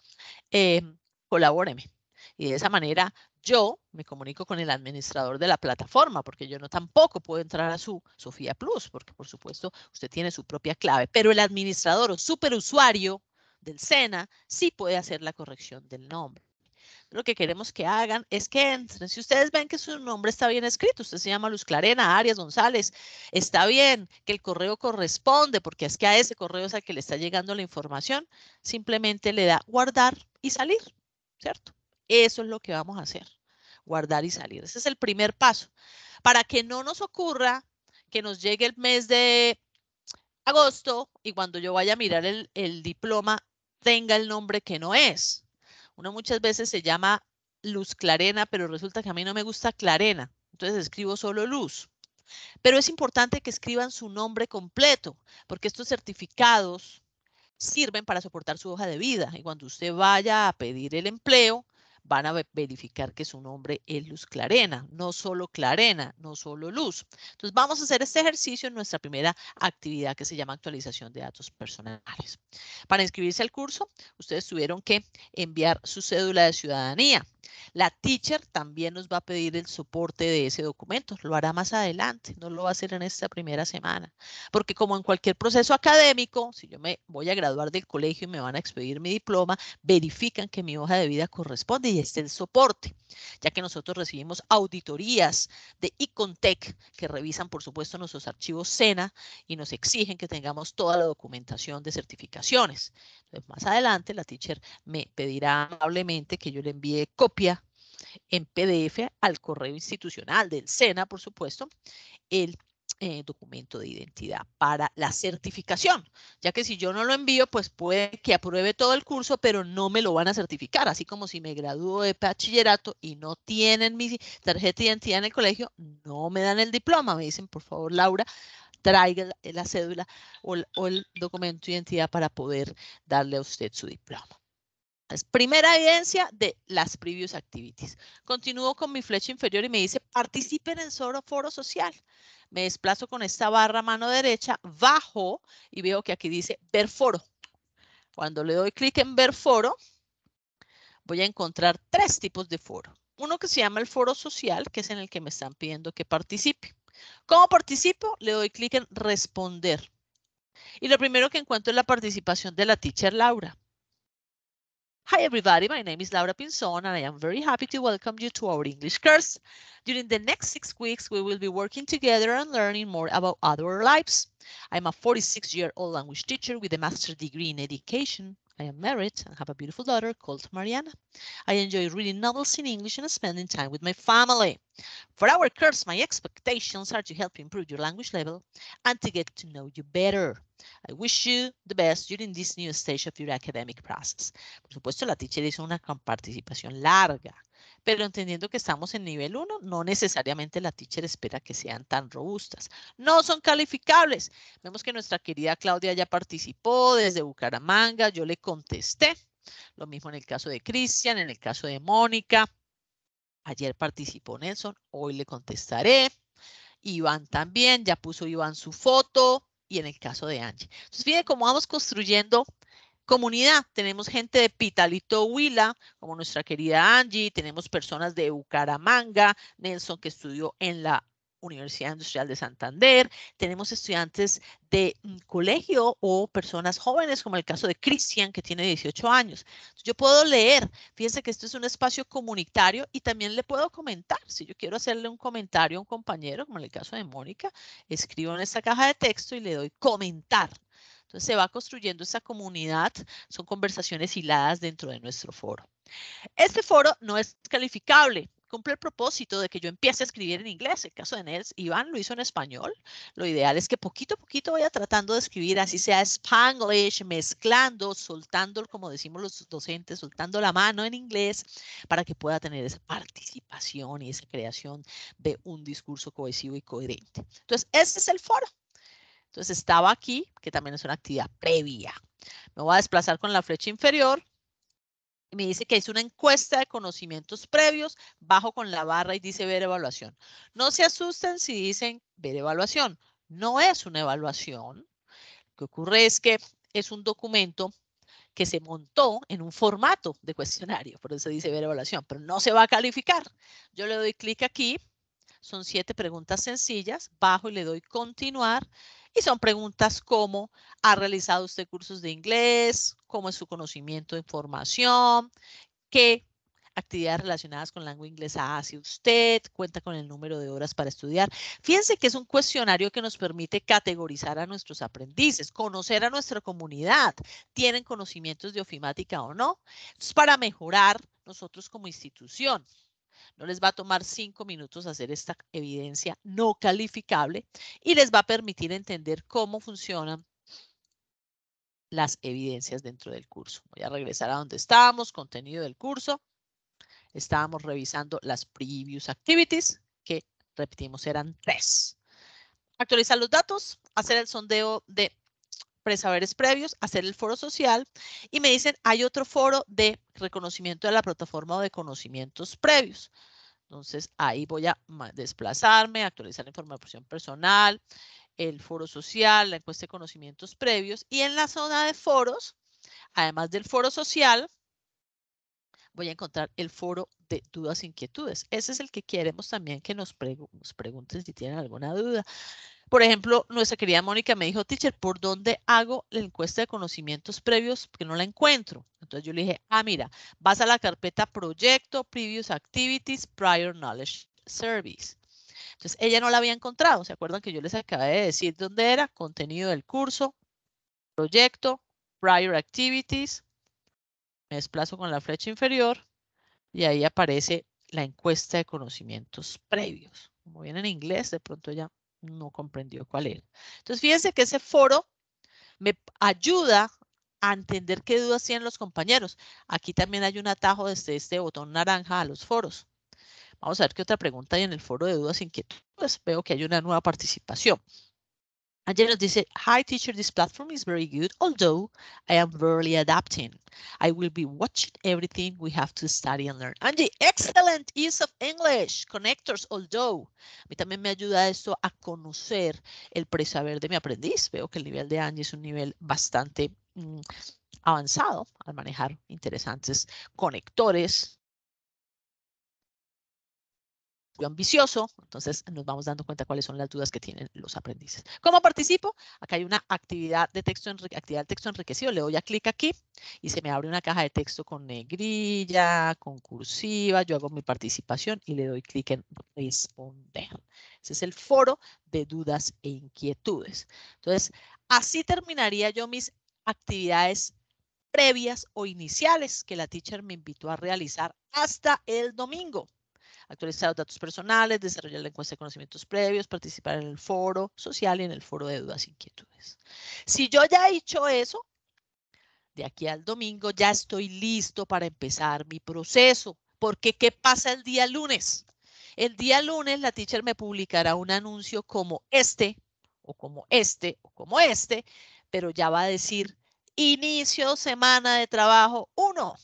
Speaker 1: eh, colabóreme. Y de esa manera yo me comunico con el administrador de la plataforma, porque yo no tampoco puedo entrar a su Sofía Plus, porque por supuesto usted tiene su propia clave, pero el administrador o superusuario del SENA sí puede hacer la corrección del nombre. Lo que queremos que hagan es que entren. Si ustedes ven que su nombre está bien escrito, usted se llama Luz Clarena, Arias González, está bien, que el correo corresponde, porque es que a ese correo es al que le está llegando la información, simplemente le da guardar y salir, ¿cierto? Eso es lo que vamos a hacer, guardar y salir. Ese es el primer paso. Para que no nos ocurra que nos llegue el mes de agosto y cuando yo vaya a mirar el, diploma tenga el nombre que no es. Uno muchas veces se llama luz clarena, pero resulta que a mí no me gusta clarena. Entonces escribo solo luz. Pero es importante que escriban su nombre completo, porque estos certificados sirven para soportar su hoja de vida. Y cuando usted vaya a pedir el empleo, van a verificar que su nombre es Luz Clarena, no solo Clarena, no solo Luz. Entonces vamos a hacer este ejercicio en nuestra primera actividad que se llama actualización de datos personales. Para inscribirse al curso, ustedes tuvieron que enviar su cédula de ciudadanía. La teacher también nos va a pedir el soporte de ese documento, lo hará más adelante, no lo va a hacer en esta primera semana, porque como en cualquier proceso académico, si yo me voy a graduar del colegio y me van a expedir mi diploma, verifican que mi hoja de vida corresponde y esté el soporte, ya que nosotros recibimos auditorías de Icontec que revisan, por supuesto, nuestros archivos SENA y nos exigen que tengamos toda la documentación de certificaciones. más adelante la teacher me pedirá amablemente que yo le envíe copias copia en PDF al correo institucional del SENA, por supuesto, el eh, documento de identidad para la certificación, ya que si yo no lo envío, pues puede que apruebe todo el curso, pero no me lo van a certificar, así como si me gradúo de bachillerato y no tienen mi tarjeta de identidad en el colegio, no me dan el diploma, me dicen, por favor, Laura, traiga la, cédula o el documento de identidad para poder darle a usted su diploma. Es primera evidencia de las previous activities. Continúo con mi flecha inferior y me dice participen en solo foro social. Me desplazo con esta barra mano derecha, bajo y veo que aquí dice ver foro. Cuando le doy clic en ver foro, voy a encontrar tres tipos de foro. Uno que se llama el foro social, que es en el que me están pidiendo que participe. ¿Cómo participo? Le doy clic en responder. Y lo primero que encuentro es la participación de la teacher Laura. Hi everybody, my name is Laura Pinzon and I am very happy to welcome you to our English course. During the next six weeks, we will be working together and learning more about other lives. I'm a 46-year-old language teacher with a master's degree in education. I am married and have a beautiful daughter called Mariana. I enjoy reading novels in English and spending time with my family. For our course, my expectations are to help improve your language level and to get to know you better. I wish you the best during this new stage of your academic process. Por supuesto, la teacher hizo una participación larga. pero entendiendo que estamos en nivel 1, no necesariamente la teacher espera que sean tan robustas. No son calificables. Vemos que nuestra querida Claudia ya participó desde Bucaramanga, yo le contesté. Lo mismo en el caso de Cristian, en el caso de Mónica. Ayer participó Nelson, hoy le contestaré. Iván también, ya puso Iván su foto y en el caso de Angie. Entonces, fíjense cómo vamos construyendo comunidad. Tenemos gente de Pitalito Huila, como nuestra querida Angie, tenemos personas de Bucaramanga, Nelson que estudió en la Universidad Industrial de Santander, tenemos estudiantes de colegio o personas jóvenes, como el caso de Cristian, que tiene 18 años. Yo puedo leer, fíjense que esto es un espacio comunitario y también le puedo comentar. Si yo quiero hacerle un comentario a un compañero, como en el caso de Mónica, escribo en esta caja de texto y le doy comentar. Entonces se va construyendo esa comunidad, son conversaciones hiladas dentro de nuestro foro. Este foro no es calificable, cumple el propósito de que yo empiece a escribir en inglés. En el caso de Nels, Iván lo hizo en español. Lo ideal es que poquito a poquito vaya tratando de escribir, así sea spanglish, mezclando, soltando, como decimos los docentes, soltando la mano en inglés, para que pueda tener esa participación y esa creación de un discurso cohesivo y coherente. Entonces, este es el foro. Entonces estaba aquí, que también es una actividad previa. Me voy a desplazar con la flecha inferior. Y me dice que es una encuesta de conocimientos previos, bajo con la barra y dice ver evaluación. No se asusten si dicen ver evaluación. No es una evaluación. Lo que ocurre es que es un documento que se montó en un formato de cuestionario, por eso dice ver evaluación, pero no se va a calificar. Yo le doy clic aquí, son siete preguntas sencillas, bajo y le doy continuar y son preguntas como, ¿ha realizado usted cursos de inglés? ¿Cómo es su conocimiento de formación? ¿Qué actividades relacionadas con lengua inglesa hace usted? ¿Cuenta con el número de horas para estudiar? Fíjense que es un cuestionario que nos permite categorizar a nuestros aprendices, conocer a nuestra comunidad. ¿Tienen conocimientos de ofimática o no? Es para mejorar nosotros como institución. No les va a tomar cinco minutos hacer esta evidencia no calificable y les va a permitir entender cómo funcionan las evidencias dentro del curso. Voy a regresar a donde estábamos, contenido del curso. Estábamos revisando las previous activities, que repetimos eran tres. Actualizar los datos, hacer el sondeo de pre-saberes previos, hacer el foro social y me dicen, hay otro foro de reconocimiento de la plataforma o de conocimientos previos. Entonces, ahí voy a desplazarme, actualizar la información personal, el foro social, la encuesta de conocimientos previos y en la zona de foros, además del foro social, voy a encontrar el foro de dudas e inquietudes. Ese es el que queremos también que nos, nos pregunten si tienen alguna duda. Por ejemplo, nuestra querida Mónica me dijo, teacher, ¿por dónde hago la encuesta de conocimientos previos? Porque no la encuentro. Entonces yo le dije, ah, mira, vas a la carpeta Proyecto, Previous Activities, Prior Knowledge Service. Entonces ella no la había encontrado. ¿Se acuerdan que yo les acabé de decir dónde era? Contenido del curso, proyecto, Prior Activities. Me desplazo con la flecha inferior y ahí aparece la encuesta de conocimientos previos. Como viene en inglés, de pronto ya no comprendió cuál era. Entonces, fíjense que ese foro me ayuda a entender qué dudas tienen los compañeros. Aquí también hay un atajo desde este botón naranja a los foros. Vamos a ver qué otra pregunta hay en el foro de dudas e inquietudes. Veo que hay una nueva participación. And then they said, hi teacher, this platform is very good, although I am barely adapting. I will be watching everything we have to study and learn. And the excellent use of English connectors, although. A mí también me ayuda eso a conocer el presaber de mi aprendiz. Veo que el nivel de Angie es un nivel bastante mm, avanzado al manejar interesantes conectores ambicioso, entonces nos vamos dando cuenta cuáles son las dudas que tienen los aprendices. ¿Cómo participo? Acá hay una actividad de texto, actividad de texto enriquecido, le doy a clic aquí y se me abre una caja de texto con negrilla, con cursiva, yo hago mi participación y le doy clic en responder. Ese es el foro de dudas e inquietudes. Entonces, así terminaría yo mis actividades previas o iniciales que la teacher me invitó a realizar hasta el domingo actualizar los datos personales, desarrollar la encuesta de conocimientos previos, participar en el foro social y en el foro de dudas e inquietudes. Si yo ya he hecho eso, de aquí al domingo ya estoy listo para empezar mi proceso, porque ¿qué pasa el día lunes? El día lunes la teacher me publicará un anuncio como este, o como este, o como este, pero ya va a decir inicio semana de trabajo 1.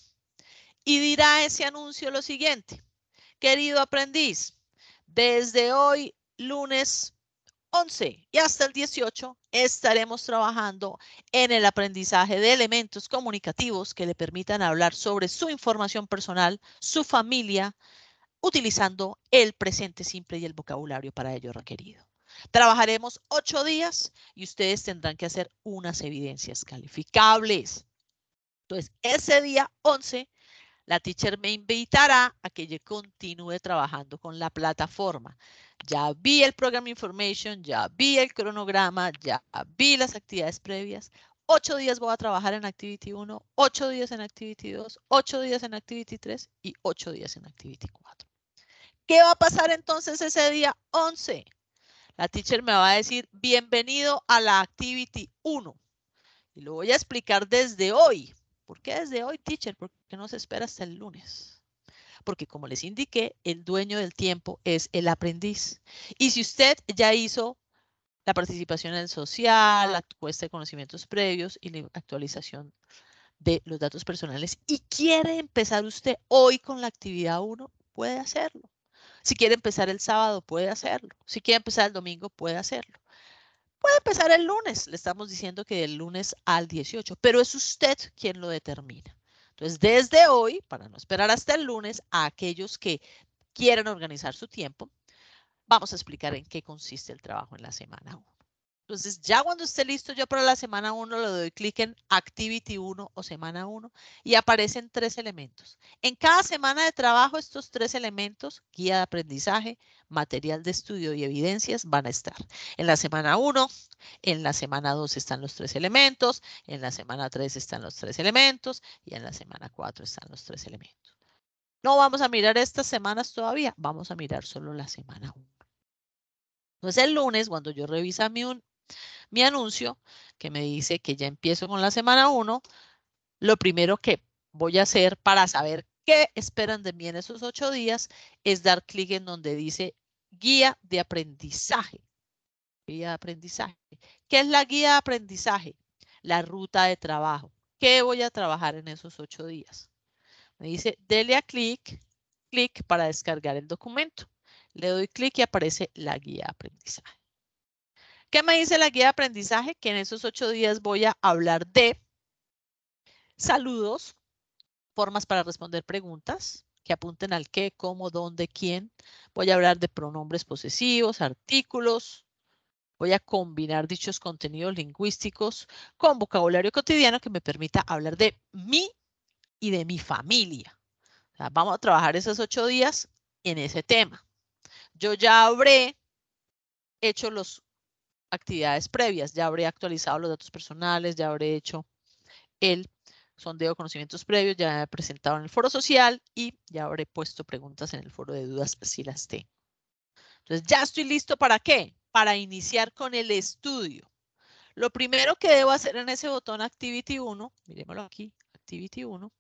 Speaker 1: Y dirá ese anuncio lo siguiente. Querido aprendiz, desde hoy, lunes 11 y hasta el 18, estaremos trabajando en el aprendizaje de elementos comunicativos que le permitan hablar sobre su información personal, su familia, utilizando el presente simple y el vocabulario para ello requerido. Trabajaremos ocho días y ustedes tendrán que hacer unas evidencias calificables. Entonces, ese día 11 la teacher me invitará a que yo continúe trabajando con la plataforma. Ya vi el Program Information, ya vi el cronograma, ya vi las actividades previas. Ocho días voy a trabajar en Activity 1, ocho días en Activity 2, ocho días en Activity 3 y ocho días en Activity 4. ¿Qué va a pasar entonces ese día 11? La teacher me va a decir, bienvenido a la Activity 1. Y lo voy a explicar desde hoy, ¿Por qué desde hoy, teacher? Porque no se espera hasta el lunes? Porque como les indiqué, el dueño del tiempo es el aprendiz. Y si usted ya hizo la participación en el social, la cuesta de conocimientos previos y la actualización de los datos personales y quiere empezar usted hoy con la actividad 1, puede hacerlo. Si quiere empezar el sábado, puede hacerlo. Si quiere empezar el domingo, puede hacerlo. Puede empezar el lunes, le estamos diciendo que del lunes al 18, pero es usted quien lo determina. Entonces, desde hoy, para no esperar hasta el lunes, a aquellos que quieren organizar su tiempo, vamos a explicar en qué consiste el trabajo en la semana 1. Entonces, ya cuando esté listo yo para la semana 1, le doy clic en Activity 1 o Semana 1 y aparecen tres elementos. En cada semana de trabajo, estos tres elementos, guía de aprendizaje, material de estudio y evidencias, van a estar. En la semana 1, en la semana 2 están los tres elementos, en la semana 3 están los tres elementos y en la semana 4 están los tres elementos. No vamos a mirar estas semanas todavía, vamos a mirar solo la semana 1. Entonces el lunes, cuando yo revisa mi, mi anuncio, que me dice que ya empiezo con la semana 1, lo primero que voy a hacer para saber qué esperan de mí en esos ocho días es dar clic en donde dice guía de aprendizaje. Guía de aprendizaje. ¿Qué es la guía de aprendizaje? La ruta de trabajo. ¿Qué voy a trabajar en esos ocho días? Me dice, dele a clic, clic para descargar el documento. Le doy clic y aparece la guía de aprendizaje. ¿Qué me dice la guía de aprendizaje? Que en esos ocho días voy a hablar de saludos, formas para responder preguntas, que apunten al qué, cómo, dónde, quién. Voy a hablar de pronombres posesivos, artículos. Voy a combinar dichos contenidos lingüísticos con vocabulario cotidiano que me permita hablar de mí y de mi familia. vamos a trabajar esos ocho días en ese tema. Yo ya habré hecho los actividades previas. Ya habré actualizado los datos personales, ya habré hecho el sondeo de conocimientos previos, ya he presentado en el foro social y ya habré puesto preguntas en el foro de dudas si las tengo. Entonces, ya estoy listo para qué? Para iniciar con el estudio. Lo primero que debo hacer en ese botón Activity 1, miremoslo aquí, Activity 1,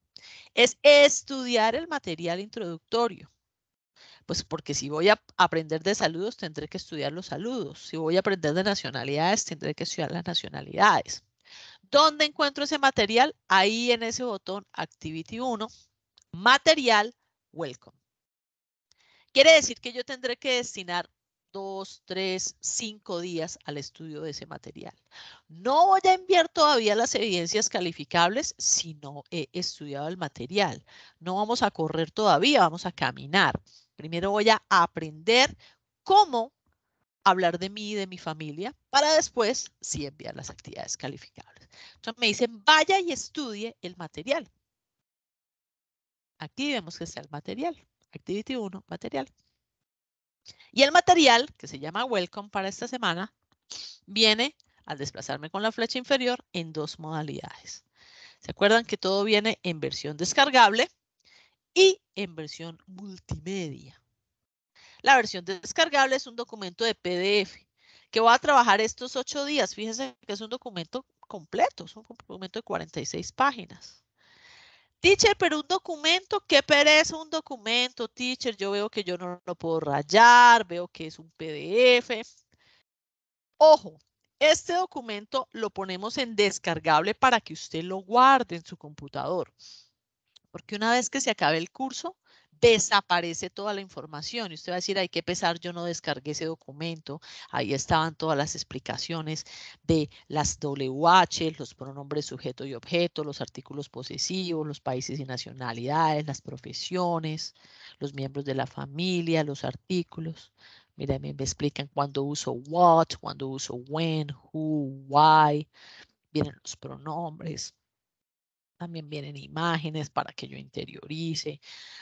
Speaker 1: es estudiar el material introductorio. Pues porque si voy a aprender de saludos, tendré que estudiar los saludos. Si voy a aprender de nacionalidades, tendré que estudiar las nacionalidades. ¿Dónde encuentro ese material? Ahí en ese botón Activity 1, Material, Welcome. Quiere decir que yo tendré que destinar dos, tres, cinco días al estudio de ese material. No voy a enviar todavía las evidencias calificables si no he estudiado el material. No vamos a correr todavía, vamos a caminar. Primero voy a aprender cómo hablar de mí y de mi familia para después sí enviar las actividades calificables. Entonces me dicen, vaya y estudie el material. Aquí vemos que está el material. Activity 1, material. Y el material, que se llama Welcome para esta semana, viene, al desplazarme con la flecha inferior, en dos modalidades. ¿Se acuerdan que todo viene en versión descargable? y en versión multimedia. La versión descargable es un documento de PDF que va a trabajar estos ocho días. Fíjense que es un documento completo, es un documento de 46 páginas. Teacher, pero un documento, qué pereza un documento, teacher. Yo veo que yo no lo puedo rayar, veo que es un PDF. Ojo, este documento lo ponemos en descargable para que usted lo guarde en su computador porque una vez que se acabe el curso, desaparece toda la información y usted va a decir, hay que pesar, yo no descargué ese documento, ahí estaban todas las explicaciones de las WH, los pronombres sujeto y objeto, los artículos posesivos, los países y nacionalidades, las profesiones, los miembros de la familia, los artículos. Mira, me explican cuándo uso what, cuándo uso when, who, why, vienen los pronombres también vienen imágenes para que yo interiorice,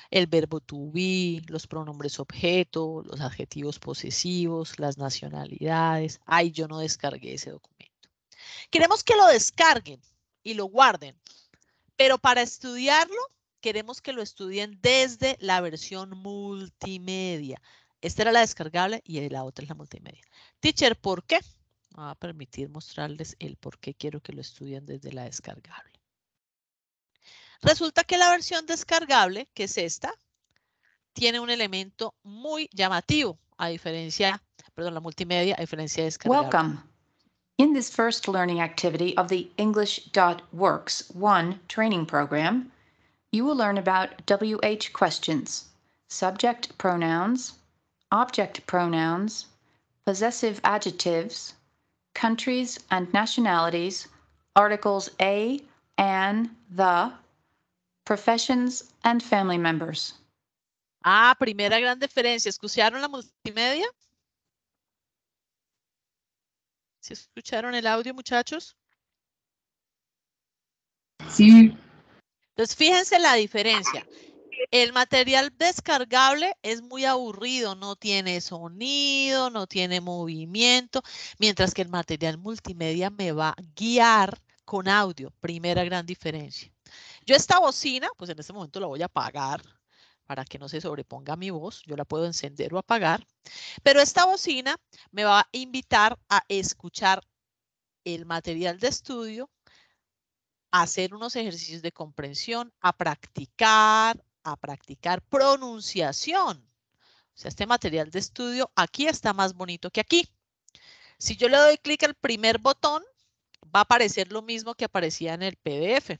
Speaker 1: el verbo to be, los pronombres objeto, los adjetivos posesivos, las nacionalidades. Ay, yo no descargué ese documento. Queremos que lo descarguen y lo guarden, pero para estudiarlo queremos que lo estudien desde la versión multimedia. Esta era la descargable y la otra es la multimedia. Teacher, ¿por qué? Me va a permitir mostrarles el por qué quiero que lo estudien desde la descargable. Resulta que la versión descargable, que es esta, tiene un elemento muy llamativo, a diferencia, perdón, la multimedia, a diferencia de descargable. Welcome. In this first learning activity of the English.Works 1 training program, you will learn about WH questions, subject pronouns, object pronouns, possessive adjectives, countries and nationalities, articles a, and the, professions and family members. Ah, primera gran diferencia. ¿Escucharon la multimedia? ¿Se escucharon el audio, muchachos? Sí. Entonces, fíjense la diferencia. El material descargable es muy aburrido, no tiene sonido, no tiene movimiento, mientras que el material multimedia me va a guiar con audio. Primera gran diferencia. Yo esta bocina, pues en este momento la voy a apagar para que no se sobreponga mi voz, yo la puedo encender o apagar, pero esta bocina me va a invitar a escuchar el material de estudio, a hacer unos ejercicios de comprensión, a practicar, a practicar pronunciación. O sea, este material de estudio aquí está más bonito que aquí. Si yo le doy clic al primer botón, va a aparecer lo mismo que aparecía en el PDF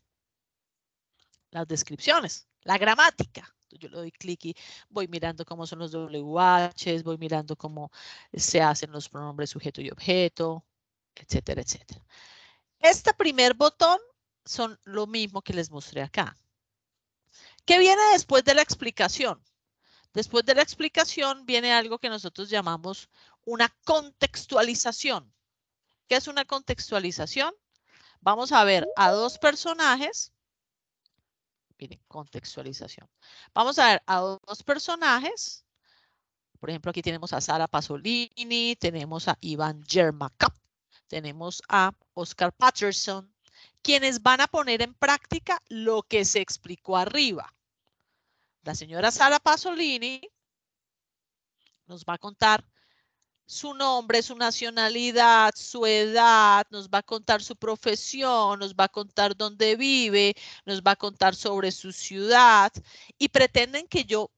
Speaker 1: las descripciones, la gramática. Yo le doy clic y voy mirando cómo son los WHs, voy mirando cómo se hacen los pronombres sujeto y objeto, etcétera, etcétera. Este primer botón son lo mismo que les mostré acá. ¿Qué viene después de la explicación? Después de la explicación viene algo que nosotros llamamos una contextualización. ¿Qué es una contextualización? Vamos a ver a dos personajes Miren, contextualización. Vamos a ver a dos personajes. Por ejemplo, aquí tenemos a Sara Pasolini, tenemos a Iván Jermac, tenemos a Oscar Patterson, quienes van a poner en práctica lo que se explicó arriba. La señora Sara Pasolini nos va a contar su nombre, su nacionalidad, su edad, nos va a contar su profesión, nos va a contar dónde vive, nos va a contar sobre su ciudad y pretenden que yo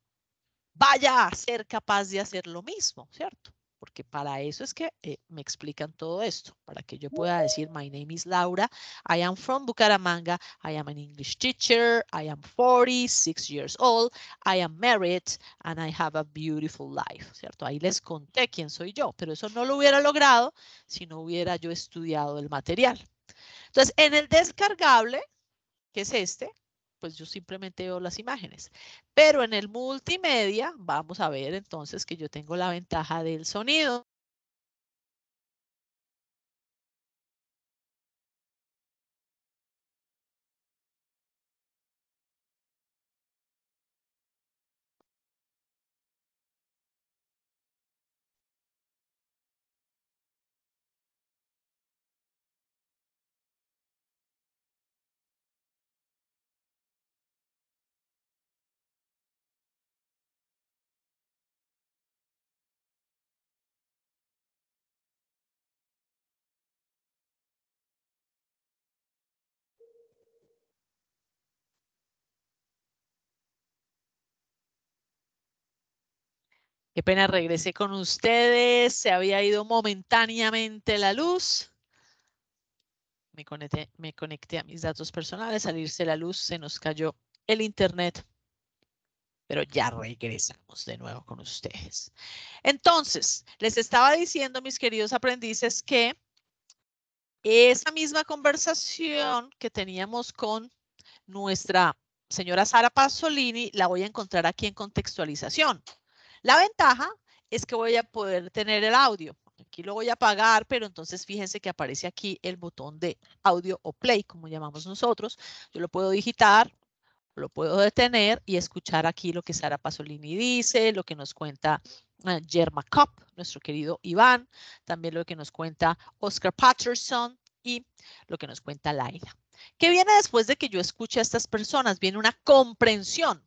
Speaker 1: vaya a ser capaz de hacer lo mismo, ¿cierto? porque para eso es que eh, me explican todo esto, para que yo pueda decir, my name is Laura, I am from Bucaramanga, I am an English teacher, I am 46 years old, I am married, and I have a beautiful life, ¿cierto? Ahí les conté quién soy yo, pero eso no lo hubiera logrado si no hubiera yo estudiado el material. Entonces, en el descargable, que es este, pues yo simplemente veo las imágenes. Pero en el multimedia vamos a ver entonces que yo tengo la ventaja del sonido. Qué pena, regresé con ustedes. Se había ido momentáneamente la luz. Me conecté, me conecté a mis datos personales. al irse la luz, se nos cayó el internet. Pero ya regresamos de nuevo con ustedes. Entonces, les estaba diciendo, mis queridos aprendices, que esa misma conversación que teníamos con nuestra señora Sara Pasolini la voy a encontrar aquí en contextualización. La ventaja es que voy a poder tener el audio. Aquí lo voy a apagar, pero entonces fíjense que aparece aquí el botón de audio o play, como llamamos nosotros. Yo lo puedo digitar, lo puedo detener y escuchar aquí lo que Sara Pasolini dice, lo que nos cuenta Germa eh, Cop, nuestro querido Iván, también lo que nos cuenta Oscar Patterson y lo que nos cuenta Laila. ¿Qué viene después de que yo escuche a estas personas? Viene una comprensión.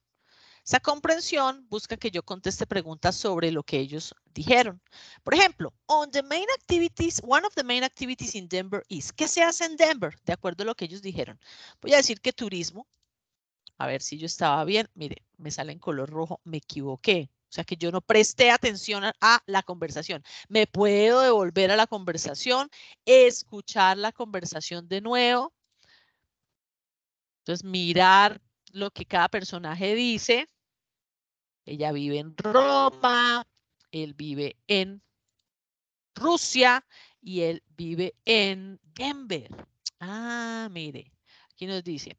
Speaker 1: Esa comprensión busca que yo conteste preguntas sobre lo que ellos dijeron. Por ejemplo, on the main activities, one of the main activities in Denver is. ¿Qué se hace en Denver? De acuerdo a lo que ellos dijeron. Voy a decir que turismo. A ver si yo estaba bien. Mire, me sale en color rojo. Me equivoqué. O sea que yo no presté atención a, a, la conversación. Me puedo devolver a la conversación, escuchar la conversación de nuevo. Entonces, mirar lo que cada personaje dice. Ella vive en Roma, él vive en Rusia y él vive en Denver. Ah, mire, aquí nos dice,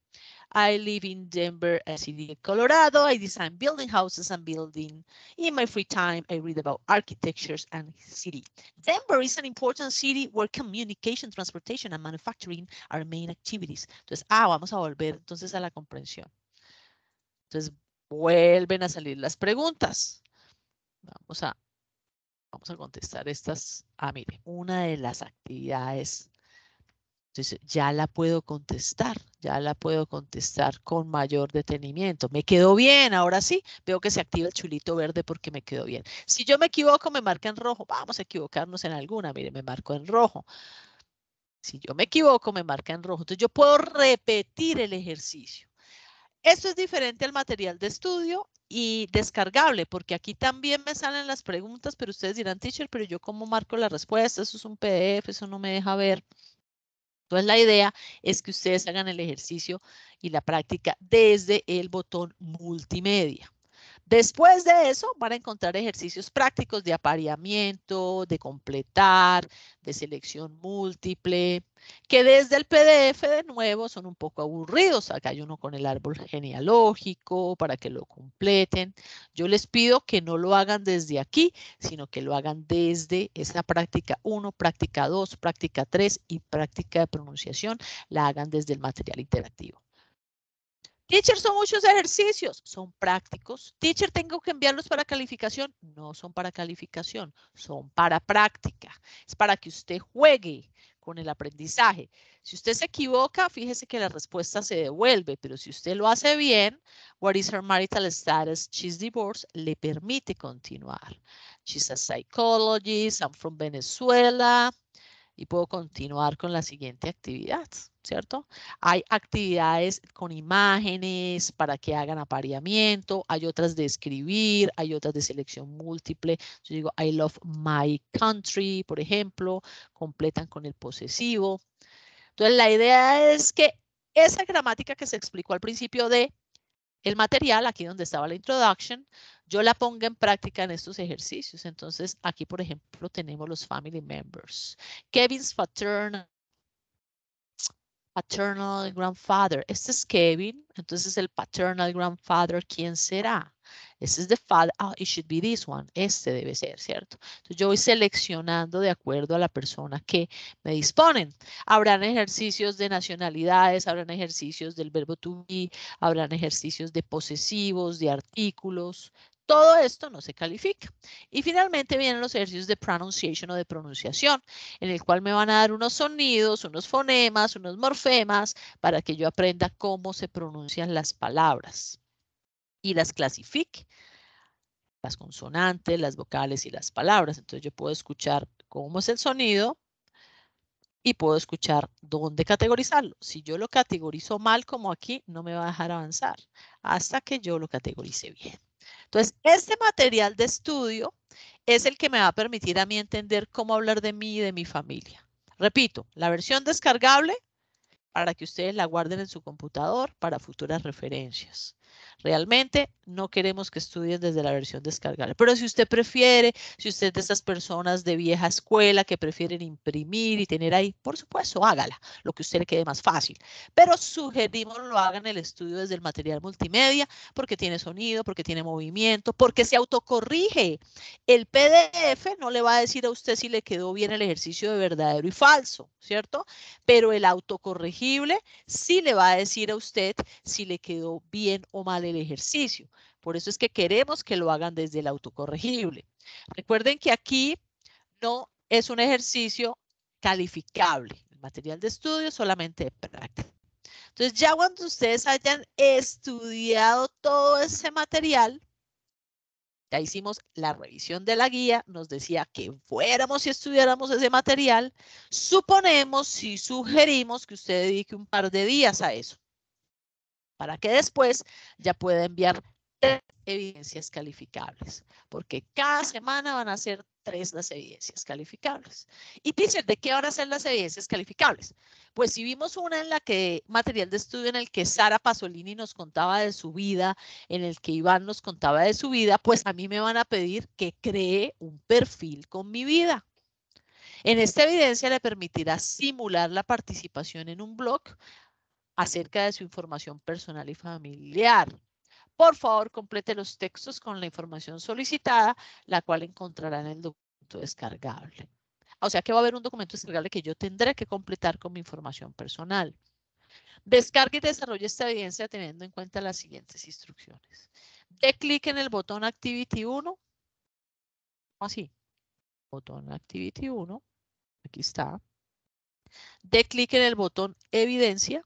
Speaker 1: I live in Denver, a city of Colorado. I design building houses and building. In my free time, I read about architectures and city. Denver is an important city where communication, transportation, and manufacturing are main activities. Entonces, ah, vamos a volver entonces a la comprensión. Entonces, vuelven a salir las preguntas. Vamos a, vamos a contestar estas. Ah, mire, una de las actividades. Entonces, ya la puedo contestar, ya la puedo contestar con mayor detenimiento. Me quedó bien, ahora sí, veo que se activa el chulito verde porque me quedó bien. Si yo me equivoco, me marca en rojo. Vamos a equivocarnos en alguna, mire, me marcó en rojo. Si yo me equivoco, me marca en rojo. Entonces yo puedo repetir el ejercicio. Esto es diferente al material de estudio y descargable, porque aquí también me salen las preguntas, pero ustedes dirán, teacher, pero yo cómo marco la respuesta, eso es un PDF, eso no me deja ver. Entonces la idea es que ustedes hagan el ejercicio y la práctica desde el botón multimedia. Después de eso van a encontrar ejercicios prácticos de apareamiento, de completar, de selección múltiple, que desde el PDF de nuevo son un poco aburridos. Acá hay uno con el árbol genealógico para que lo completen. Yo les pido que no lo hagan desde aquí, sino que lo hagan desde esa práctica 1, práctica 2, práctica 3 y práctica de pronunciación. La hagan desde el material interactivo. Teacher, son muchos ejercicios, son prácticos. Teacher, tengo que enviarlos para calificación. No son para calificación, son para práctica. Es para que usted juegue con el aprendizaje. Si usted se equivoca, fíjese que la respuesta se devuelve, pero si usted lo hace bien, what is her marital status? She's divorced, le permite continuar. She's a psychologist, I'm from Venezuela. Y puedo continuar con la siguiente actividad. ¿cierto? Hay actividades con imágenes para que hagan apareamiento, hay otras de escribir, hay otras de selección múltiple. Yo digo, I love my country, por ejemplo, completan con el posesivo. Entonces, la idea es que esa gramática que se explicó al principio de el material, aquí donde estaba la introduction, yo la ponga en práctica en estos ejercicios. Entonces, aquí, por ejemplo, tenemos los family members. Kevin's paternal paternal grandfather. Este es Kevin, entonces el paternal grandfather, ¿quién será? Este es the father, oh, it should be this one, este debe ser, ¿cierto? Entonces yo voy seleccionando de acuerdo a la persona que me disponen. Habrán ejercicios de nacionalidades, habrán ejercicios del verbo to be, habrán ejercicios de posesivos, de artículos, todo esto no se califica. Y finalmente vienen los ejercicios de pronunciation o de pronunciación, en el cual me van a dar unos sonidos, unos fonemas, unos morfemas, para que yo aprenda cómo se pronuncian las palabras y las clasifique. Las consonantes, las vocales y las palabras. Entonces yo puedo escuchar cómo es el sonido y puedo escuchar dónde categorizarlo. Si yo lo categorizo mal como aquí, no me va a dejar avanzar hasta que yo lo categorice bien. Entonces, este material de estudio es el que me va a permitir a mí entender cómo hablar de mí y de mi familia. Repito, la versión descargable para que ustedes la guarden en su computador para futuras referencias. Realmente no queremos que estudien desde la versión descargable, pero si usted prefiere, si usted de esas personas de vieja escuela que prefieren imprimir y tener ahí, por supuesto, hágala, lo que usted le quede más fácil. Pero sugerimos lo hagan el estudio desde el material multimedia, porque tiene sonido, porque tiene movimiento, porque se autocorrige. El PDF no le va a decir a usted si le quedó bien el ejercicio de verdadero y falso, ¿cierto? Pero el autocorregible sí le va a decir a usted si le quedó bien o mal el ejercicio. Por eso es que queremos que lo hagan desde el autocorregible. Recuerden que aquí no es un ejercicio calificable. El material de estudio solamente de práctica. Entonces, ya cuando ustedes hayan estudiado todo ese material, ya hicimos la revisión de la guía, nos decía que fuéramos y estudiáramos ese material, suponemos y sugerimos que usted dedique un par de días a eso para que después ya pueda enviar tres evidencias calificables, porque cada semana van a ser tres las evidencias calificables. Y dicen, ¿de qué van a ser las evidencias calificables? Pues si vimos una en la que, material de estudio en el que Sara Pasolini nos contaba de su vida, en el que Iván nos contaba de su vida, pues a mí me van a pedir que cree un perfil con mi vida. En esta evidencia le permitirá simular la participación en un blog acerca de su información personal y familiar. Por favor, complete los textos con la información solicitada, la cual encontrará en el documento descargable. O sea que va a haber un documento descargable que yo tendré que completar con mi información personal. Descargue y desarrolle esta evidencia teniendo en cuenta las siguientes instrucciones. De clic en el botón Activity 1. Así. Botón Activity 1. Aquí está. De clic en el botón Evidencia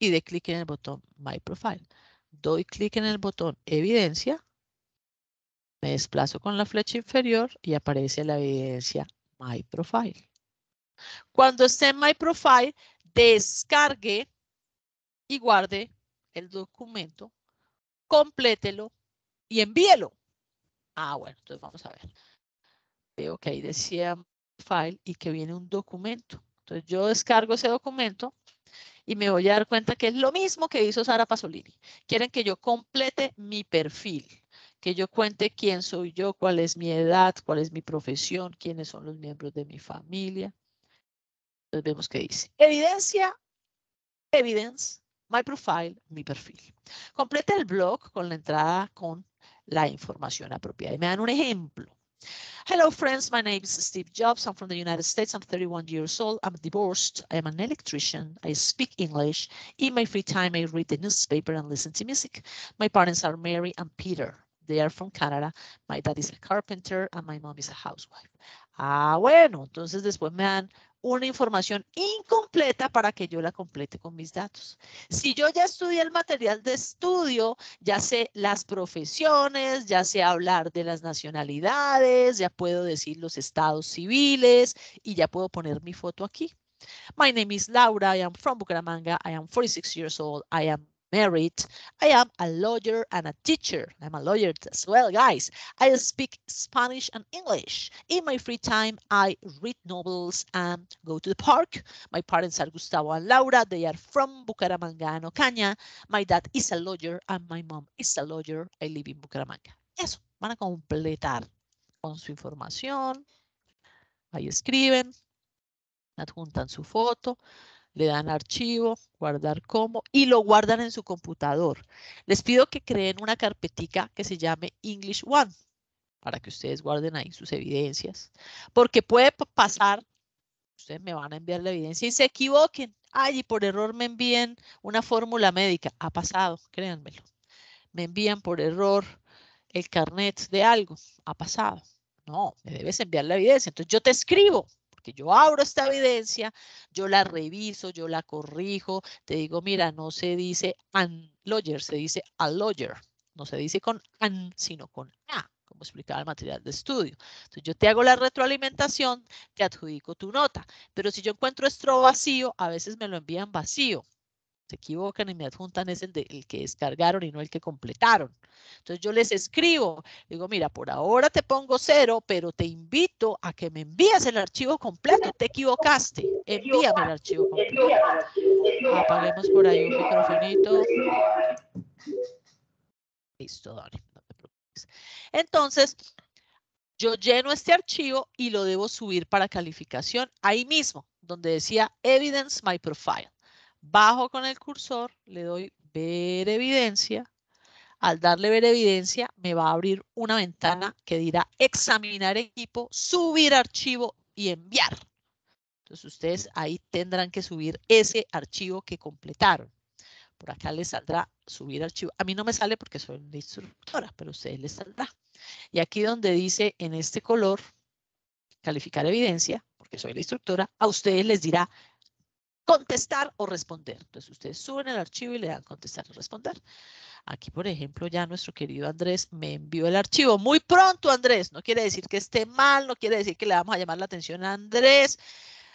Speaker 1: y de clic en el botón My Profile. Doy clic en el botón Evidencia, me desplazo con la flecha inferior y aparece la evidencia My Profile. Cuando esté en My Profile, descargue y guarde el documento, complételo y envíelo. Ah, bueno, entonces vamos a ver. Veo que ahí decía file y que viene un documento. Entonces yo descargo ese documento, y me voy a dar cuenta que es lo mismo que hizo Sara Pasolini. Quieren que yo complete mi perfil, que yo cuente quién soy yo, cuál es mi edad, cuál es mi profesión, quiénes son los miembros de mi familia. Entonces vemos qué dice. Evidencia, evidence, my profile, mi perfil. Complete el blog con la entrada con la información apropiada. Y me dan un ejemplo. Hello, friends. My name is Steve Jobs. I'm from the United States. I'm 31 years old. I'm divorced. I am an electrician. I speak English. In my free time, I read the newspaper and listen to music. My parents are Mary and Peter. They are from Canadá. My dad is a carpenter and my mom is a housewife. Ah, bueno, entonces después me dan una información incompleta para que yo la complete con mis datos. Si yo ya estudié el material de estudio, ya sé las profesiones, ya sé hablar de las nacionalidades, ya puedo decir los estados civiles y ya puedo poner mi foto aquí. My name is Laura, I am from Bucaramanga, I am 46 years old, I am married. I am a lawyer and a teacher. I'm a lawyer as well, guys. I speak Spanish and English. In my free time, I read novels and go to the park. My parents are Gustavo and Laura. They are from Bucaramanga and Ocaña. My dad is a lawyer and my mom is a lawyer. I live in Bucaramanga. Eso, van a completar con su información. Ahí escriben, adjuntan su foto. le dan archivo, guardar como y lo guardan en su computador. Les pido que creen una carpetica que se llame English One para que ustedes guarden ahí sus evidencias, porque puede pasar, ustedes me van a enviar la evidencia y se equivoquen, ay, y por error me envíen una fórmula médica, ha pasado, créanmelo, me envían por error el carnet de algo, ha pasado, no, me debes enviar la evidencia, entonces yo te escribo, que yo abro esta evidencia, yo la reviso, yo la corrijo, te digo, mira, no se dice an lawyer, se dice a lawyer, no se dice con an, sino con a, como explicaba el material de estudio. Entonces yo te hago la retroalimentación, te adjudico tu nota, pero si yo encuentro esto vacío, a veces me lo envían vacío se equivocan y me adjuntan es el, que descargaron y no el que completaron. Entonces yo les escribo, digo, mira, por ahora te pongo cero, pero te invito a que me envíes el archivo completo. Te equivocaste, envíame el archivo completo. Apaguemos por ahí un microfonito. Listo, Dani, Entonces, yo lleno este archivo y lo debo subir para calificación ahí mismo, donde decía Evidence My Profile bajo con el cursor, le doy ver evidencia. Al darle ver evidencia, me va a abrir una ventana que dirá examinar equipo, subir archivo y enviar. Entonces ustedes ahí tendrán que subir ese archivo que completaron. Por acá les saldrá subir archivo. A mí no me sale porque soy la instructora, pero a ustedes les saldrá. Y aquí donde dice en este color, calificar evidencia, porque soy la instructora, a ustedes les dirá contestar o responder. Entonces ustedes suben el archivo y le dan contestar o responder. Aquí, por ejemplo, ya nuestro querido Andrés me envió el archivo. Muy pronto, Andrés. No quiere decir que esté mal, no quiere decir que le vamos a llamar la atención a Andrés.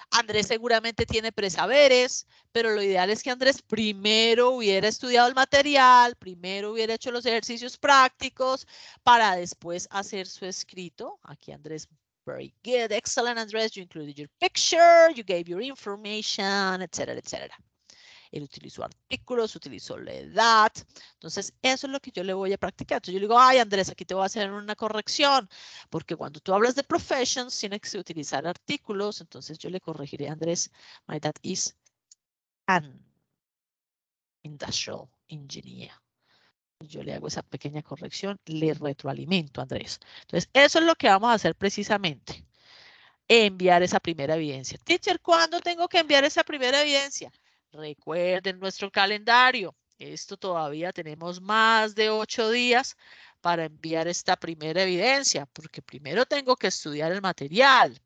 Speaker 1: Andrés seguramente tiene presaberes, pero lo ideal es que Andrés primero hubiera estudiado el material, primero hubiera hecho los ejercicios prácticos para después hacer su escrito. Aquí Andrés Very good, excellent, Andrés, You included your picture, you gave your information, etcétera, etcétera. Él utilizó artículos, utilizó la edad. Entonces, eso es lo que yo le voy a practicar. Entonces, yo le digo, ay, Andrés, aquí te voy a hacer una corrección, porque cuando tú hablas de professions, tienes que utilizar artículos. Entonces, yo le corregiré, Andrés, my dad is an industrial engineer. Yo le hago esa pequeña corrección, le retroalimento, Andrés. Entonces, eso es lo que vamos a hacer precisamente. Enviar esa primera evidencia. Teacher, ¿cuándo tengo que enviar esa primera evidencia? Recuerden nuestro calendario. Esto todavía tenemos más de ocho días para enviar esta primera evidencia, porque primero tengo que estudiar el material.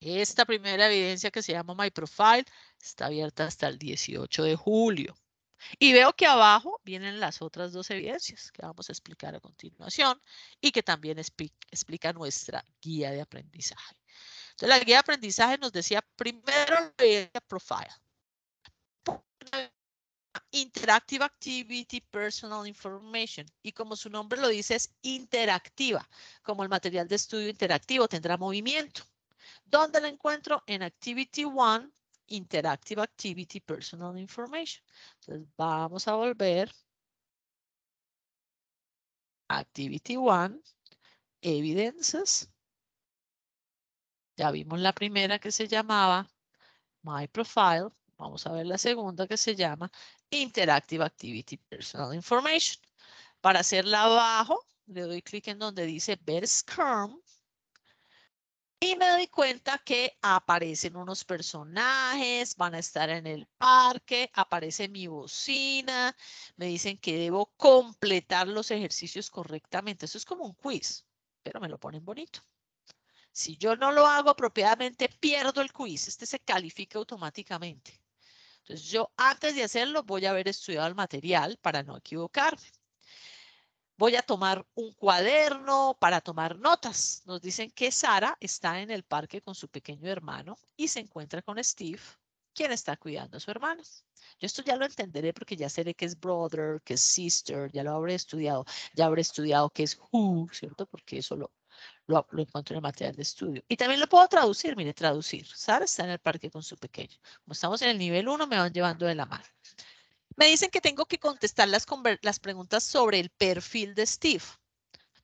Speaker 1: Esta primera evidencia que se llama My Profile está abierta hasta el 18 de julio. Y veo que abajo vienen las otras dos evidencias que vamos a explicar a continuación y que también explica nuestra guía de aprendizaje. Entonces, la guía de aprendizaje nos decía primero la de profile. Interactive Activity Personal Information. Y como su nombre lo dice, es interactiva. Como el material de estudio interactivo tendrá movimiento. ¿Dónde la encuentro? En Activity 1, Interactive Activity Personal Information. Entonces vamos a volver. Activity 1, Evidences. Ya vimos la primera que se llamaba My Profile. Vamos a ver la segunda que se llama Interactive Activity Personal Information. Para hacerla abajo, le doy clic en donde dice Ver Scrum y me doy cuenta que aparecen unos personajes, van a estar en el parque, aparece mi bocina, me dicen que debo completar los ejercicios correctamente. Eso es como un quiz, pero me lo ponen bonito. Si yo no lo hago apropiadamente, pierdo el quiz. Este se califica automáticamente. Entonces yo antes de hacerlo voy a haber estudiado el material para no equivocarme voy a tomar un cuaderno para tomar notas. Nos dicen que Sara está en el parque con su pequeño hermano y se encuentra con Steve, quien está cuidando a su hermano. Yo esto ya lo entenderé porque ya sé que es brother, que es sister, ya lo habré estudiado, ya habré estudiado que es who, ¿cierto? Porque eso lo, lo, encuentro en el material de estudio. Y también lo puedo traducir, mire, traducir. Sara está en el parque con su pequeño. Como estamos en el nivel 1, me van llevando de la mano. Me dicen que tengo que contestar las, las preguntas sobre el perfil de Steve.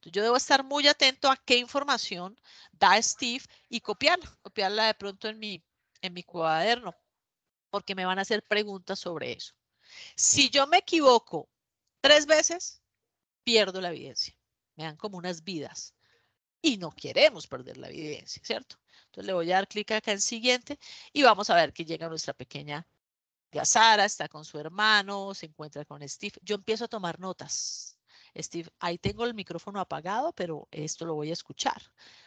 Speaker 1: yo debo estar muy atento a qué información da Steve y copiarla, copiarla de pronto en mi, en mi cuaderno, porque me van a hacer preguntas sobre eso. Si yo me equivoco tres veces, pierdo la evidencia. Me dan como unas vidas y no queremos perder la evidencia, ¿cierto? Entonces le voy a dar clic acá en siguiente y vamos a ver que llega nuestra pequeña ya Sara, está con su hermano, se encuentra con Steve. Yo empiezo a tomar notas. Steve, ahí tengo el micrófono apagado, pero esto lo voy a escuchar.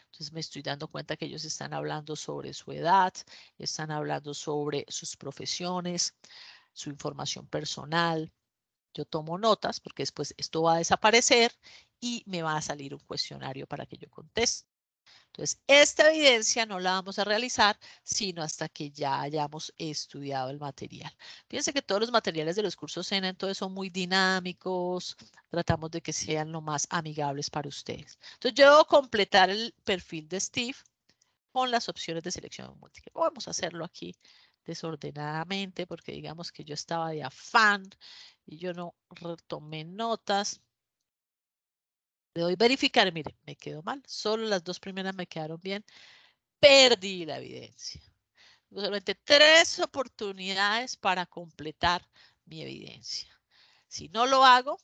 Speaker 1: Entonces me estoy dando cuenta que ellos están hablando sobre su edad, están hablando sobre sus profesiones, su información personal. Yo tomo notas porque después esto va a desaparecer y me va a salir un cuestionario para que yo conteste. Entonces, esta evidencia no la vamos a realizar sino hasta que ya hayamos estudiado el material. Fíjense que todos los materiales de los cursos SENA entonces son muy dinámicos, tratamos de que sean lo más amigables para ustedes. Entonces, yo debo completar el perfil de Steve con las opciones de selección múltiple. Vamos a hacerlo aquí desordenadamente porque digamos que yo estaba de afán y yo no retomé notas. Le doy verificar, mire, me quedó mal. Solo las dos primeras me quedaron bien. Perdí la evidencia. Solamente tres oportunidades para completar mi evidencia. Si no lo hago,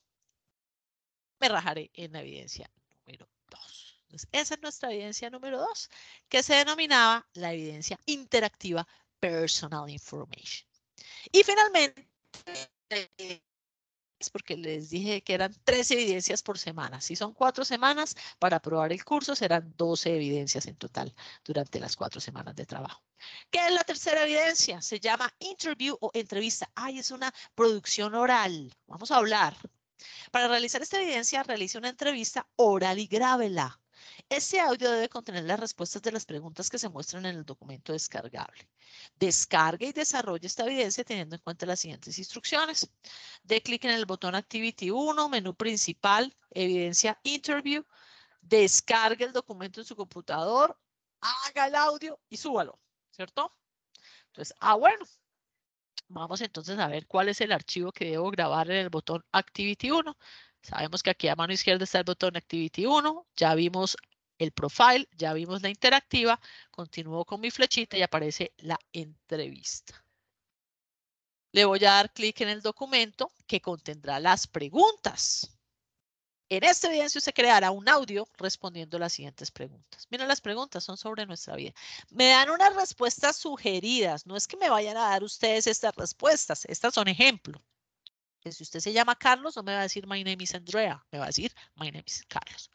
Speaker 1: me rajaré en la evidencia número dos. esa es nuestra evidencia número dos, que se denominaba la evidencia interactiva Personal Information. Y finalmente, porque les dije que eran tres evidencias por semana. Si son cuatro semanas, para aprobar el curso serán 12 evidencias en total durante las cuatro semanas de trabajo. ¿Qué es la tercera evidencia? Se llama interview o entrevista. Ay, es una producción oral. Vamos a hablar. Para realizar esta evidencia, realice una entrevista oral y grábela. Ese audio debe contener las respuestas de las preguntas que se muestran en el documento descargable. Descargue y desarrolle esta evidencia teniendo en cuenta las siguientes instrucciones. De clic en el botón Activity 1, menú principal, evidencia Interview. Descargue el documento en su computador, haga el audio y súbalo, ¿cierto? Entonces, ah, bueno, Vamos entonces a ver cuál es el archivo que debo grabar en el botón Activity 1. Sabemos que aquí a mano izquierda está el botón Activity 1. Ya vimos el profile, ya vimos la interactiva, continúo con mi flechita y aparece la entrevista. Le voy a dar clic en el documento que contendrá las preguntas. En este video se creará un audio respondiendo las siguientes preguntas. Miren, las preguntas son sobre nuestra vida. Me dan unas respuestas sugeridas. No es que me vayan a dar ustedes estas respuestas. Estas son ejemplo. Si usted se llama Carlos, no me va a decir My name is Andrea. Me va a decir My name is Carlos.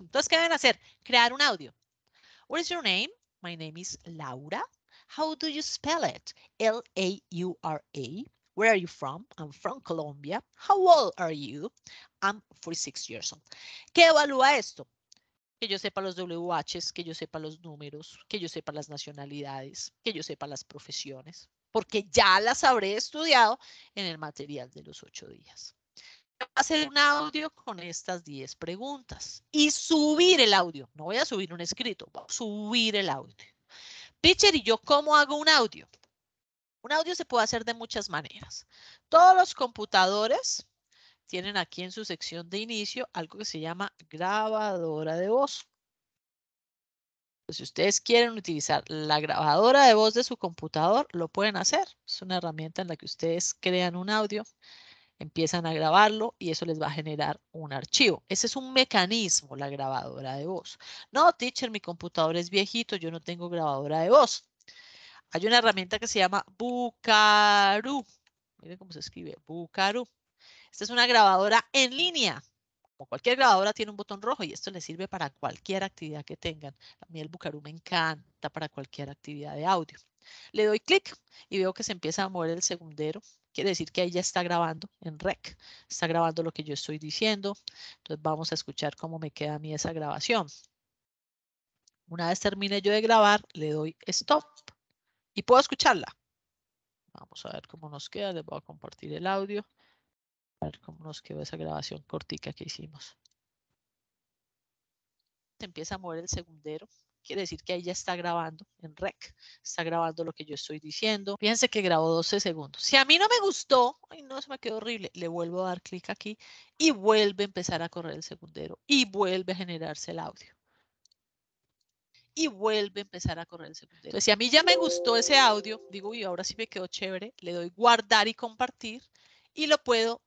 Speaker 1: Entonces, ¿qué deben hacer? Crear un audio. What is your name? My name is Laura. How do you spell it? L-A-U-R-A. Where are you from? I'm from Colombia. How old are you? I'm 46 years old. ¿Qué evalúa esto? Que yo sepa los WHs, que yo sepa los números, que yo sepa las nacionalidades, que yo sepa las profesiones, porque ya las habré estudiado en el material de los ocho días hacer un audio con estas 10 preguntas y subir el audio. No voy a subir un escrito, voy a subir el audio. Pitcher, ¿y yo cómo hago un audio? Un audio se puede hacer de muchas maneras. Todos los computadores tienen aquí en su sección de inicio algo que se llama grabadora de voz. Pues, si ustedes quieren utilizar la grabadora de voz de su computador, lo pueden hacer. Es una herramienta en la que ustedes crean un audio empiezan a grabarlo y eso les va a generar un archivo. Ese es un mecanismo, la grabadora de voz. No, teacher, mi computador es viejito, yo no tengo grabadora de voz. Hay una herramienta que se llama Bucaru. Miren cómo se escribe, Bucaru. Esta es una grabadora en línea cualquier grabadora tiene un botón rojo y esto le sirve para cualquier actividad que tengan. A mí el Bucarú me encanta para cualquier actividad de audio. Le doy clic y veo que se empieza a mover el segundero. Quiere decir que ahí ya está grabando en rec. Está grabando lo que yo estoy diciendo. Entonces vamos a escuchar cómo me queda a mí esa grabación. Una vez termine yo de grabar, le doy stop y puedo escucharla. Vamos a ver cómo nos queda. Les voy a compartir el audio. A ver cómo nos quedó esa grabación cortica que hicimos. Se empieza a mover el segundero. Quiere decir que ahí ya está grabando en rec. Está grabando lo que yo estoy diciendo. Fíjense que grabó 12 segundos. Si a mí no me gustó, ay no, se me quedó horrible. Le vuelvo a dar clic aquí y vuelve a empezar a correr el segundero. Y vuelve a generarse el audio y vuelve a empezar a correr el segundero. si a mí ya me gustó ese audio, digo, uy, ahora sí me quedó chévere, le doy guardar y compartir y lo puedo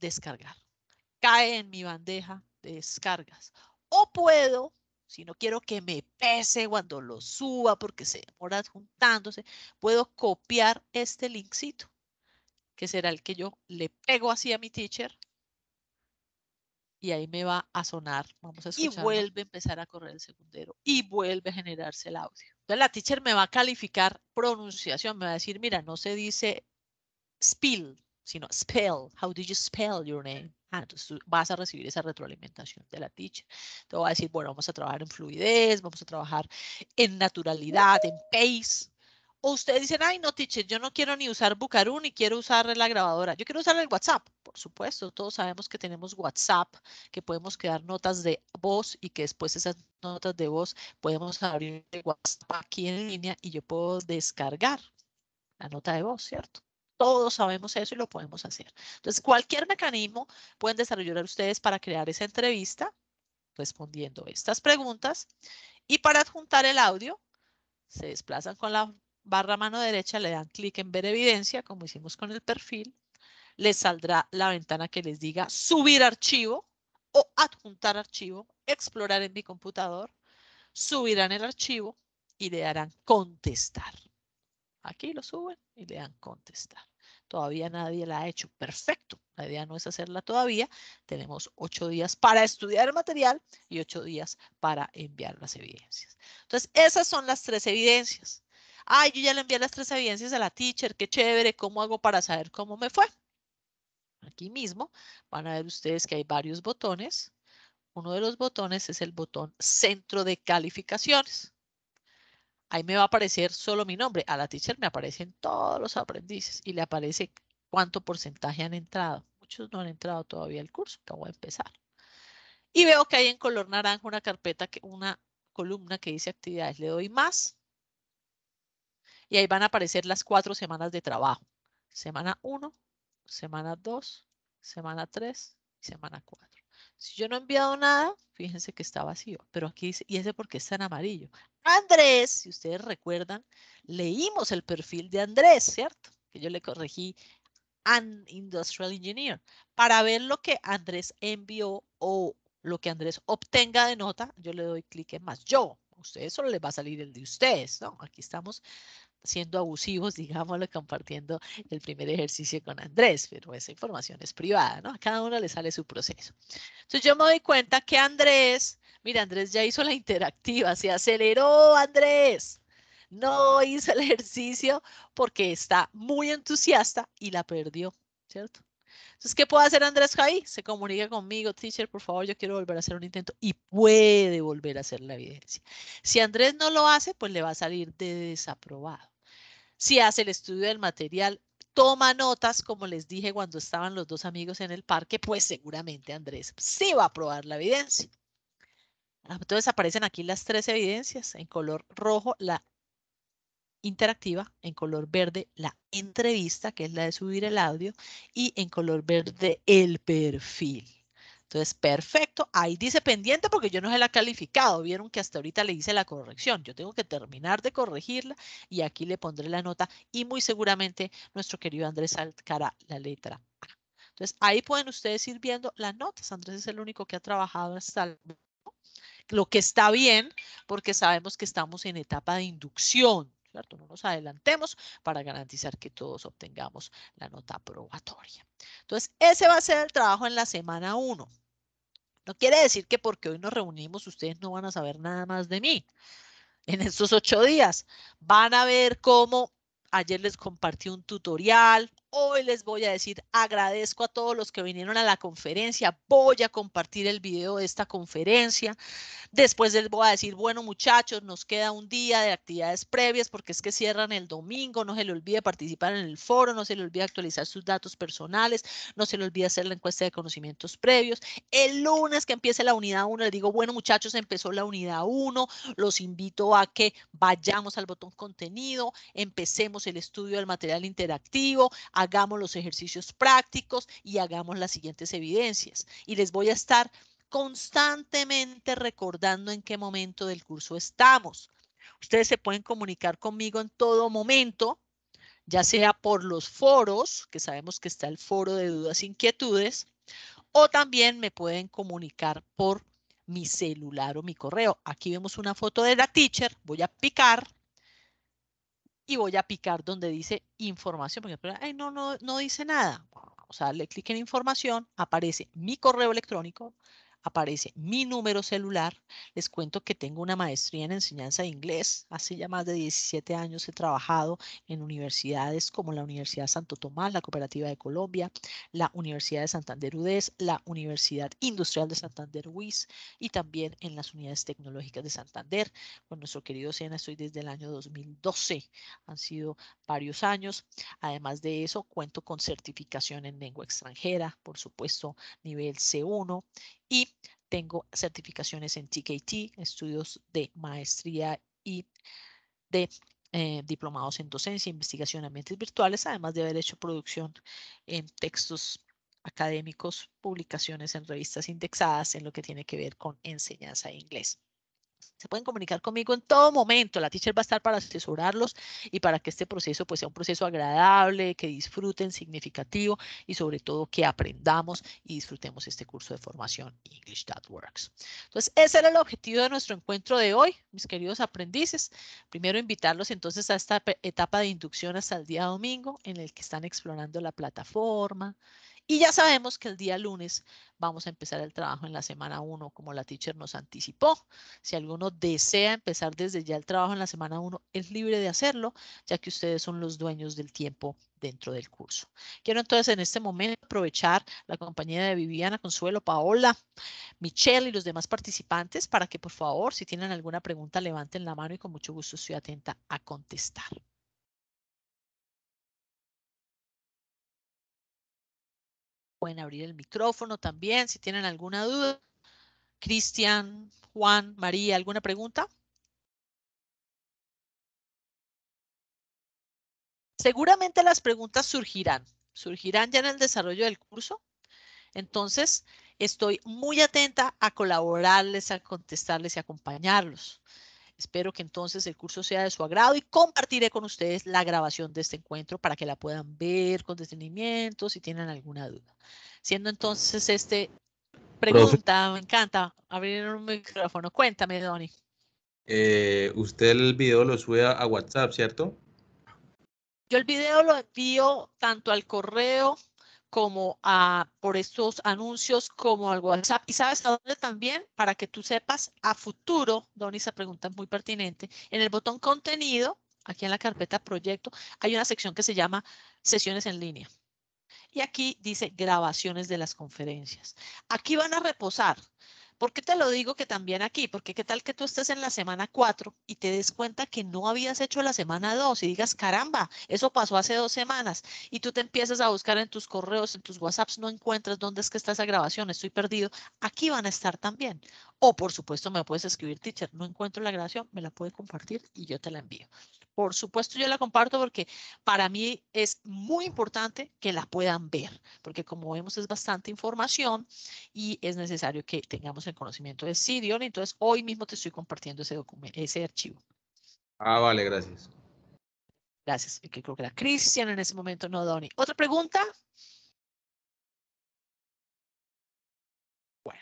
Speaker 1: descargar. Cae en mi bandeja de descargas. O puedo, si no quiero que me pese cuando lo suba porque se demora juntándose, puedo copiar este linkcito, que será el que yo le pego así a mi teacher. Y ahí me va a sonar, vamos a escuchar. Y vuelve a empezar a correr el secundero y vuelve a generarse el audio. Entonces la teacher me va a calificar pronunciación, me va a decir, mira, no se dice spill, sino spell. How did you spell your name? Ah, entonces tú vas a recibir esa retroalimentación de la teacher. Te va a decir, bueno, vamos a trabajar en fluidez, vamos a trabajar en naturalidad, en pace. O ustedes dicen, ay, no, teacher, yo no quiero ni usar Bucarún ni quiero usar la grabadora. Yo quiero usar el WhatsApp. Por supuesto, todos sabemos que tenemos WhatsApp, que podemos crear notas de voz y que después esas notas de voz podemos abrir el WhatsApp aquí en línea y yo puedo descargar la nota de voz, ¿cierto? Todos sabemos eso y lo podemos hacer. Entonces, cualquier mecanismo pueden desarrollar ustedes para crear esa entrevista respondiendo estas preguntas. Y para adjuntar el audio, se desplazan con la barra mano derecha, le dan clic en ver evidencia, como hicimos con el perfil. Les saldrá la ventana que les diga subir archivo o adjuntar archivo, explorar en mi computador. Subirán el archivo y le darán contestar. Aquí lo suben y le dan contestar. Todavía nadie la ha hecho. Perfecto. La idea no es hacerla todavía. Tenemos ocho días para estudiar el material y ocho días para enviar las evidencias. Entonces, esas son las tres evidencias. Ay, yo ya le envié las tres evidencias a la teacher. Qué chévere. ¿Cómo hago para saber cómo me fue? Aquí mismo van a ver ustedes que hay varios botones. Uno de los botones es el botón centro de calificaciones ahí me va a aparecer solo mi nombre. A la teacher me aparecen todos los aprendices y le aparece cuánto porcentaje han entrado. Muchos no han entrado todavía al curso, acabo de empezar. Y veo que hay en color naranja una carpeta, una columna que dice actividades. Le doy más. Y ahí van a aparecer las cuatro semanas de trabajo. Semana 1, semana 2, semana 3 y semana 4. Si yo no he enviado nada, fíjense que está vacío, pero aquí dice, ¿y ese porque está en amarillo? Andrés, si ustedes recuerdan, leímos el perfil de Andrés, ¿cierto? Que yo le corregí an industrial engineer, para ver lo que Andrés envió o lo que Andrés obtenga de nota, yo le doy clic en más yo. A ustedes solo les va a salir el de ustedes, ¿no? Aquí estamos siendo abusivos, digámoslo, compartiendo el primer ejercicio con Andrés, pero esa información es privada, ¿no? A cada uno le sale su proceso. Entonces yo me doy cuenta que Andrés, mira, Andrés ya hizo la interactiva, se aceleró Andrés, no hizo el ejercicio porque está muy entusiasta y la perdió, ¿cierto? Entonces, ¿qué puede hacer Andrés Javi? Se comunica conmigo, teacher, por favor, yo quiero volver a hacer un intento y puede volver a hacer la evidencia. Si Andrés no lo hace, pues le va a salir de desaprobado. Si hace el estudio del material, toma notas, como les dije cuando estaban los dos amigos en el parque, pues seguramente Andrés sí va a aprobar la evidencia. Ah, entonces aparecen aquí las tres evidencias en color rojo, la interactiva, en color verde la entrevista, que es la de subir el audio, y en color verde el perfil. Entonces, perfecto. Ahí dice pendiente porque yo no se la he calificado. Vieron que hasta ahorita le hice la corrección. Yo tengo que terminar de corregirla y aquí le pondré la nota y muy seguramente nuestro querido Andrés saltará la letra A. Entonces, ahí pueden ustedes ir viendo las notas. Andrés es el único que ha trabajado hasta lo que está bien, porque sabemos que estamos en etapa de inducción. No nos adelantemos para garantizar que todos obtengamos la nota aprobatoria. Entonces, ese va a ser el trabajo en la semana 1. No quiere decir que porque hoy nos reunimos ustedes no van a saber nada más de mí. En estos ocho días van a ver cómo ayer les compartí un tutorial, Hoy les voy a decir, agradezco a todos los que vinieron a la conferencia, voy a compartir el video de esta conferencia. Después les voy a decir, bueno muchachos, nos queda un día de actividades previas porque es que cierran el domingo, no se le olvide participar en el foro, no se le olvide actualizar sus datos personales, no se le olvide hacer la encuesta de conocimientos previos. El lunes que empiece la unidad 1, les digo, bueno muchachos, empezó la unidad 1, los invito a que vayamos al botón contenido, empecemos el estudio del material interactivo, a hagamos los ejercicios prácticos y hagamos las siguientes evidencias. Y les voy a estar constantemente recordando en qué momento del curso estamos. Ustedes se pueden comunicar conmigo en todo momento, ya sea por los foros, que sabemos que está el foro de dudas e inquietudes, o también me pueden comunicar por mi celular o mi correo. Aquí vemos una foto de la teacher, voy a picar y voy a picar donde dice información, porque Ay, no, no, no dice nada. O sea, le clic en información, aparece mi correo electrónico, aparece mi número celular. Les cuento que tengo una maestría en enseñanza de inglés. Hace ya más de 17 años he trabajado en universidades como la Universidad Santo Tomás, la Cooperativa de Colombia, la Universidad de Santander UDES, la Universidad Industrial de Santander UIS y también en las unidades tecnológicas de Santander. Con nuestro querido Sena estoy desde el año 2012. Han sido varios años. Además de eso, cuento con certificación en lengua extranjera, por supuesto, nivel C1 y tengo certificaciones en TKT, estudios de maestría y de eh, diplomados en docencia, investigación en ambientes virtuales, además de haber hecho producción en textos académicos, publicaciones en revistas indexadas en lo que tiene que ver con enseñanza de inglés se pueden comunicar conmigo en todo momento. La teacher va a estar para asesorarlos y para que este proceso pues, sea un proceso agradable, que disfruten, significativo y sobre todo que aprendamos y disfrutemos este curso de formación English That Works. Entonces, ese era el objetivo de nuestro encuentro de hoy, mis queridos aprendices. Primero, invitarlos entonces a esta etapa de inducción hasta el día domingo en el que están explorando la plataforma, y ya sabemos que el día lunes vamos a empezar el trabajo en la semana 1, como la teacher nos anticipó. Si alguno desea empezar desde ya el trabajo en la semana 1, es libre de hacerlo, ya que ustedes son los dueños del tiempo dentro del curso. Quiero entonces en este momento aprovechar la compañía de Viviana, Consuelo, Paola, Michelle y los demás participantes para que por favor, si tienen alguna pregunta, levanten la mano y con mucho gusto estoy atenta a contestar. pueden abrir el micrófono también si tienen alguna duda. Cristian, Juan, María, ¿alguna pregunta? Seguramente las preguntas surgirán, surgirán ya en el desarrollo del curso. Entonces, estoy muy atenta a colaborarles, a contestarles y acompañarlos. Espero que entonces el curso sea de su agrado y compartiré con ustedes la grabación de este encuentro para que la puedan ver con detenimiento si tienen alguna duda. Siendo entonces este pregunta, me encanta abrir un micrófono. Cuéntame, Donny. Eh, usted el video lo sube a WhatsApp, ¿cierto? Yo el video lo envío tanto al correo como por estos anuncios, como al WhatsApp. Y sabes a dónde también, para que tú sepas a futuro, Donny, esa pregunta es muy pertinente, en el botón contenido, aquí en la carpeta proyecto, hay una sección que se llama sesiones en línea. Y aquí dice grabaciones de las conferencias. Aquí van a reposar ¿Por qué te lo digo que también aquí? Porque qué tal que tú estés en la semana 4 y te des cuenta que no habías hecho la semana 2 y digas, caramba, eso pasó hace dos semanas y tú te empiezas a buscar en tus correos, en tus WhatsApps, no encuentras dónde es que está esa grabación, estoy perdido. Aquí van a estar también. O por supuesto me puedes escribir, teacher, no encuentro la gracia, me la puedes compartir y yo te la envío. Por supuesto yo la comparto porque para mí es muy importante que la puedan ver, porque como vemos es bastante información y es necesario que tengamos el conocimiento de Sidion, Entonces hoy mismo te estoy compartiendo ese, documento, ese archivo. Ah, vale, gracias. Gracias. Creo que era Cristian en ese momento, no Doni. ¿Otra pregunta?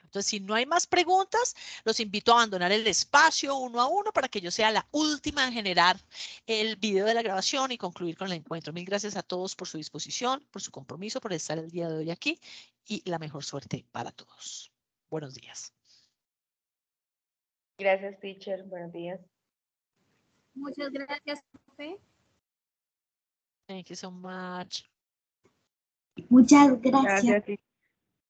Speaker 1: Entonces, si no hay más preguntas, los invito a abandonar el espacio uno a uno para que yo sea la última en generar el video de la grabación y concluir con el encuentro. Mil gracias a todos por su disposición, por su compromiso, por estar el día de hoy aquí y la mejor suerte para todos. Buenos días. Gracias, teacher. Buenos días. Muchas gracias, profe. Thank you so much. Muchas gracias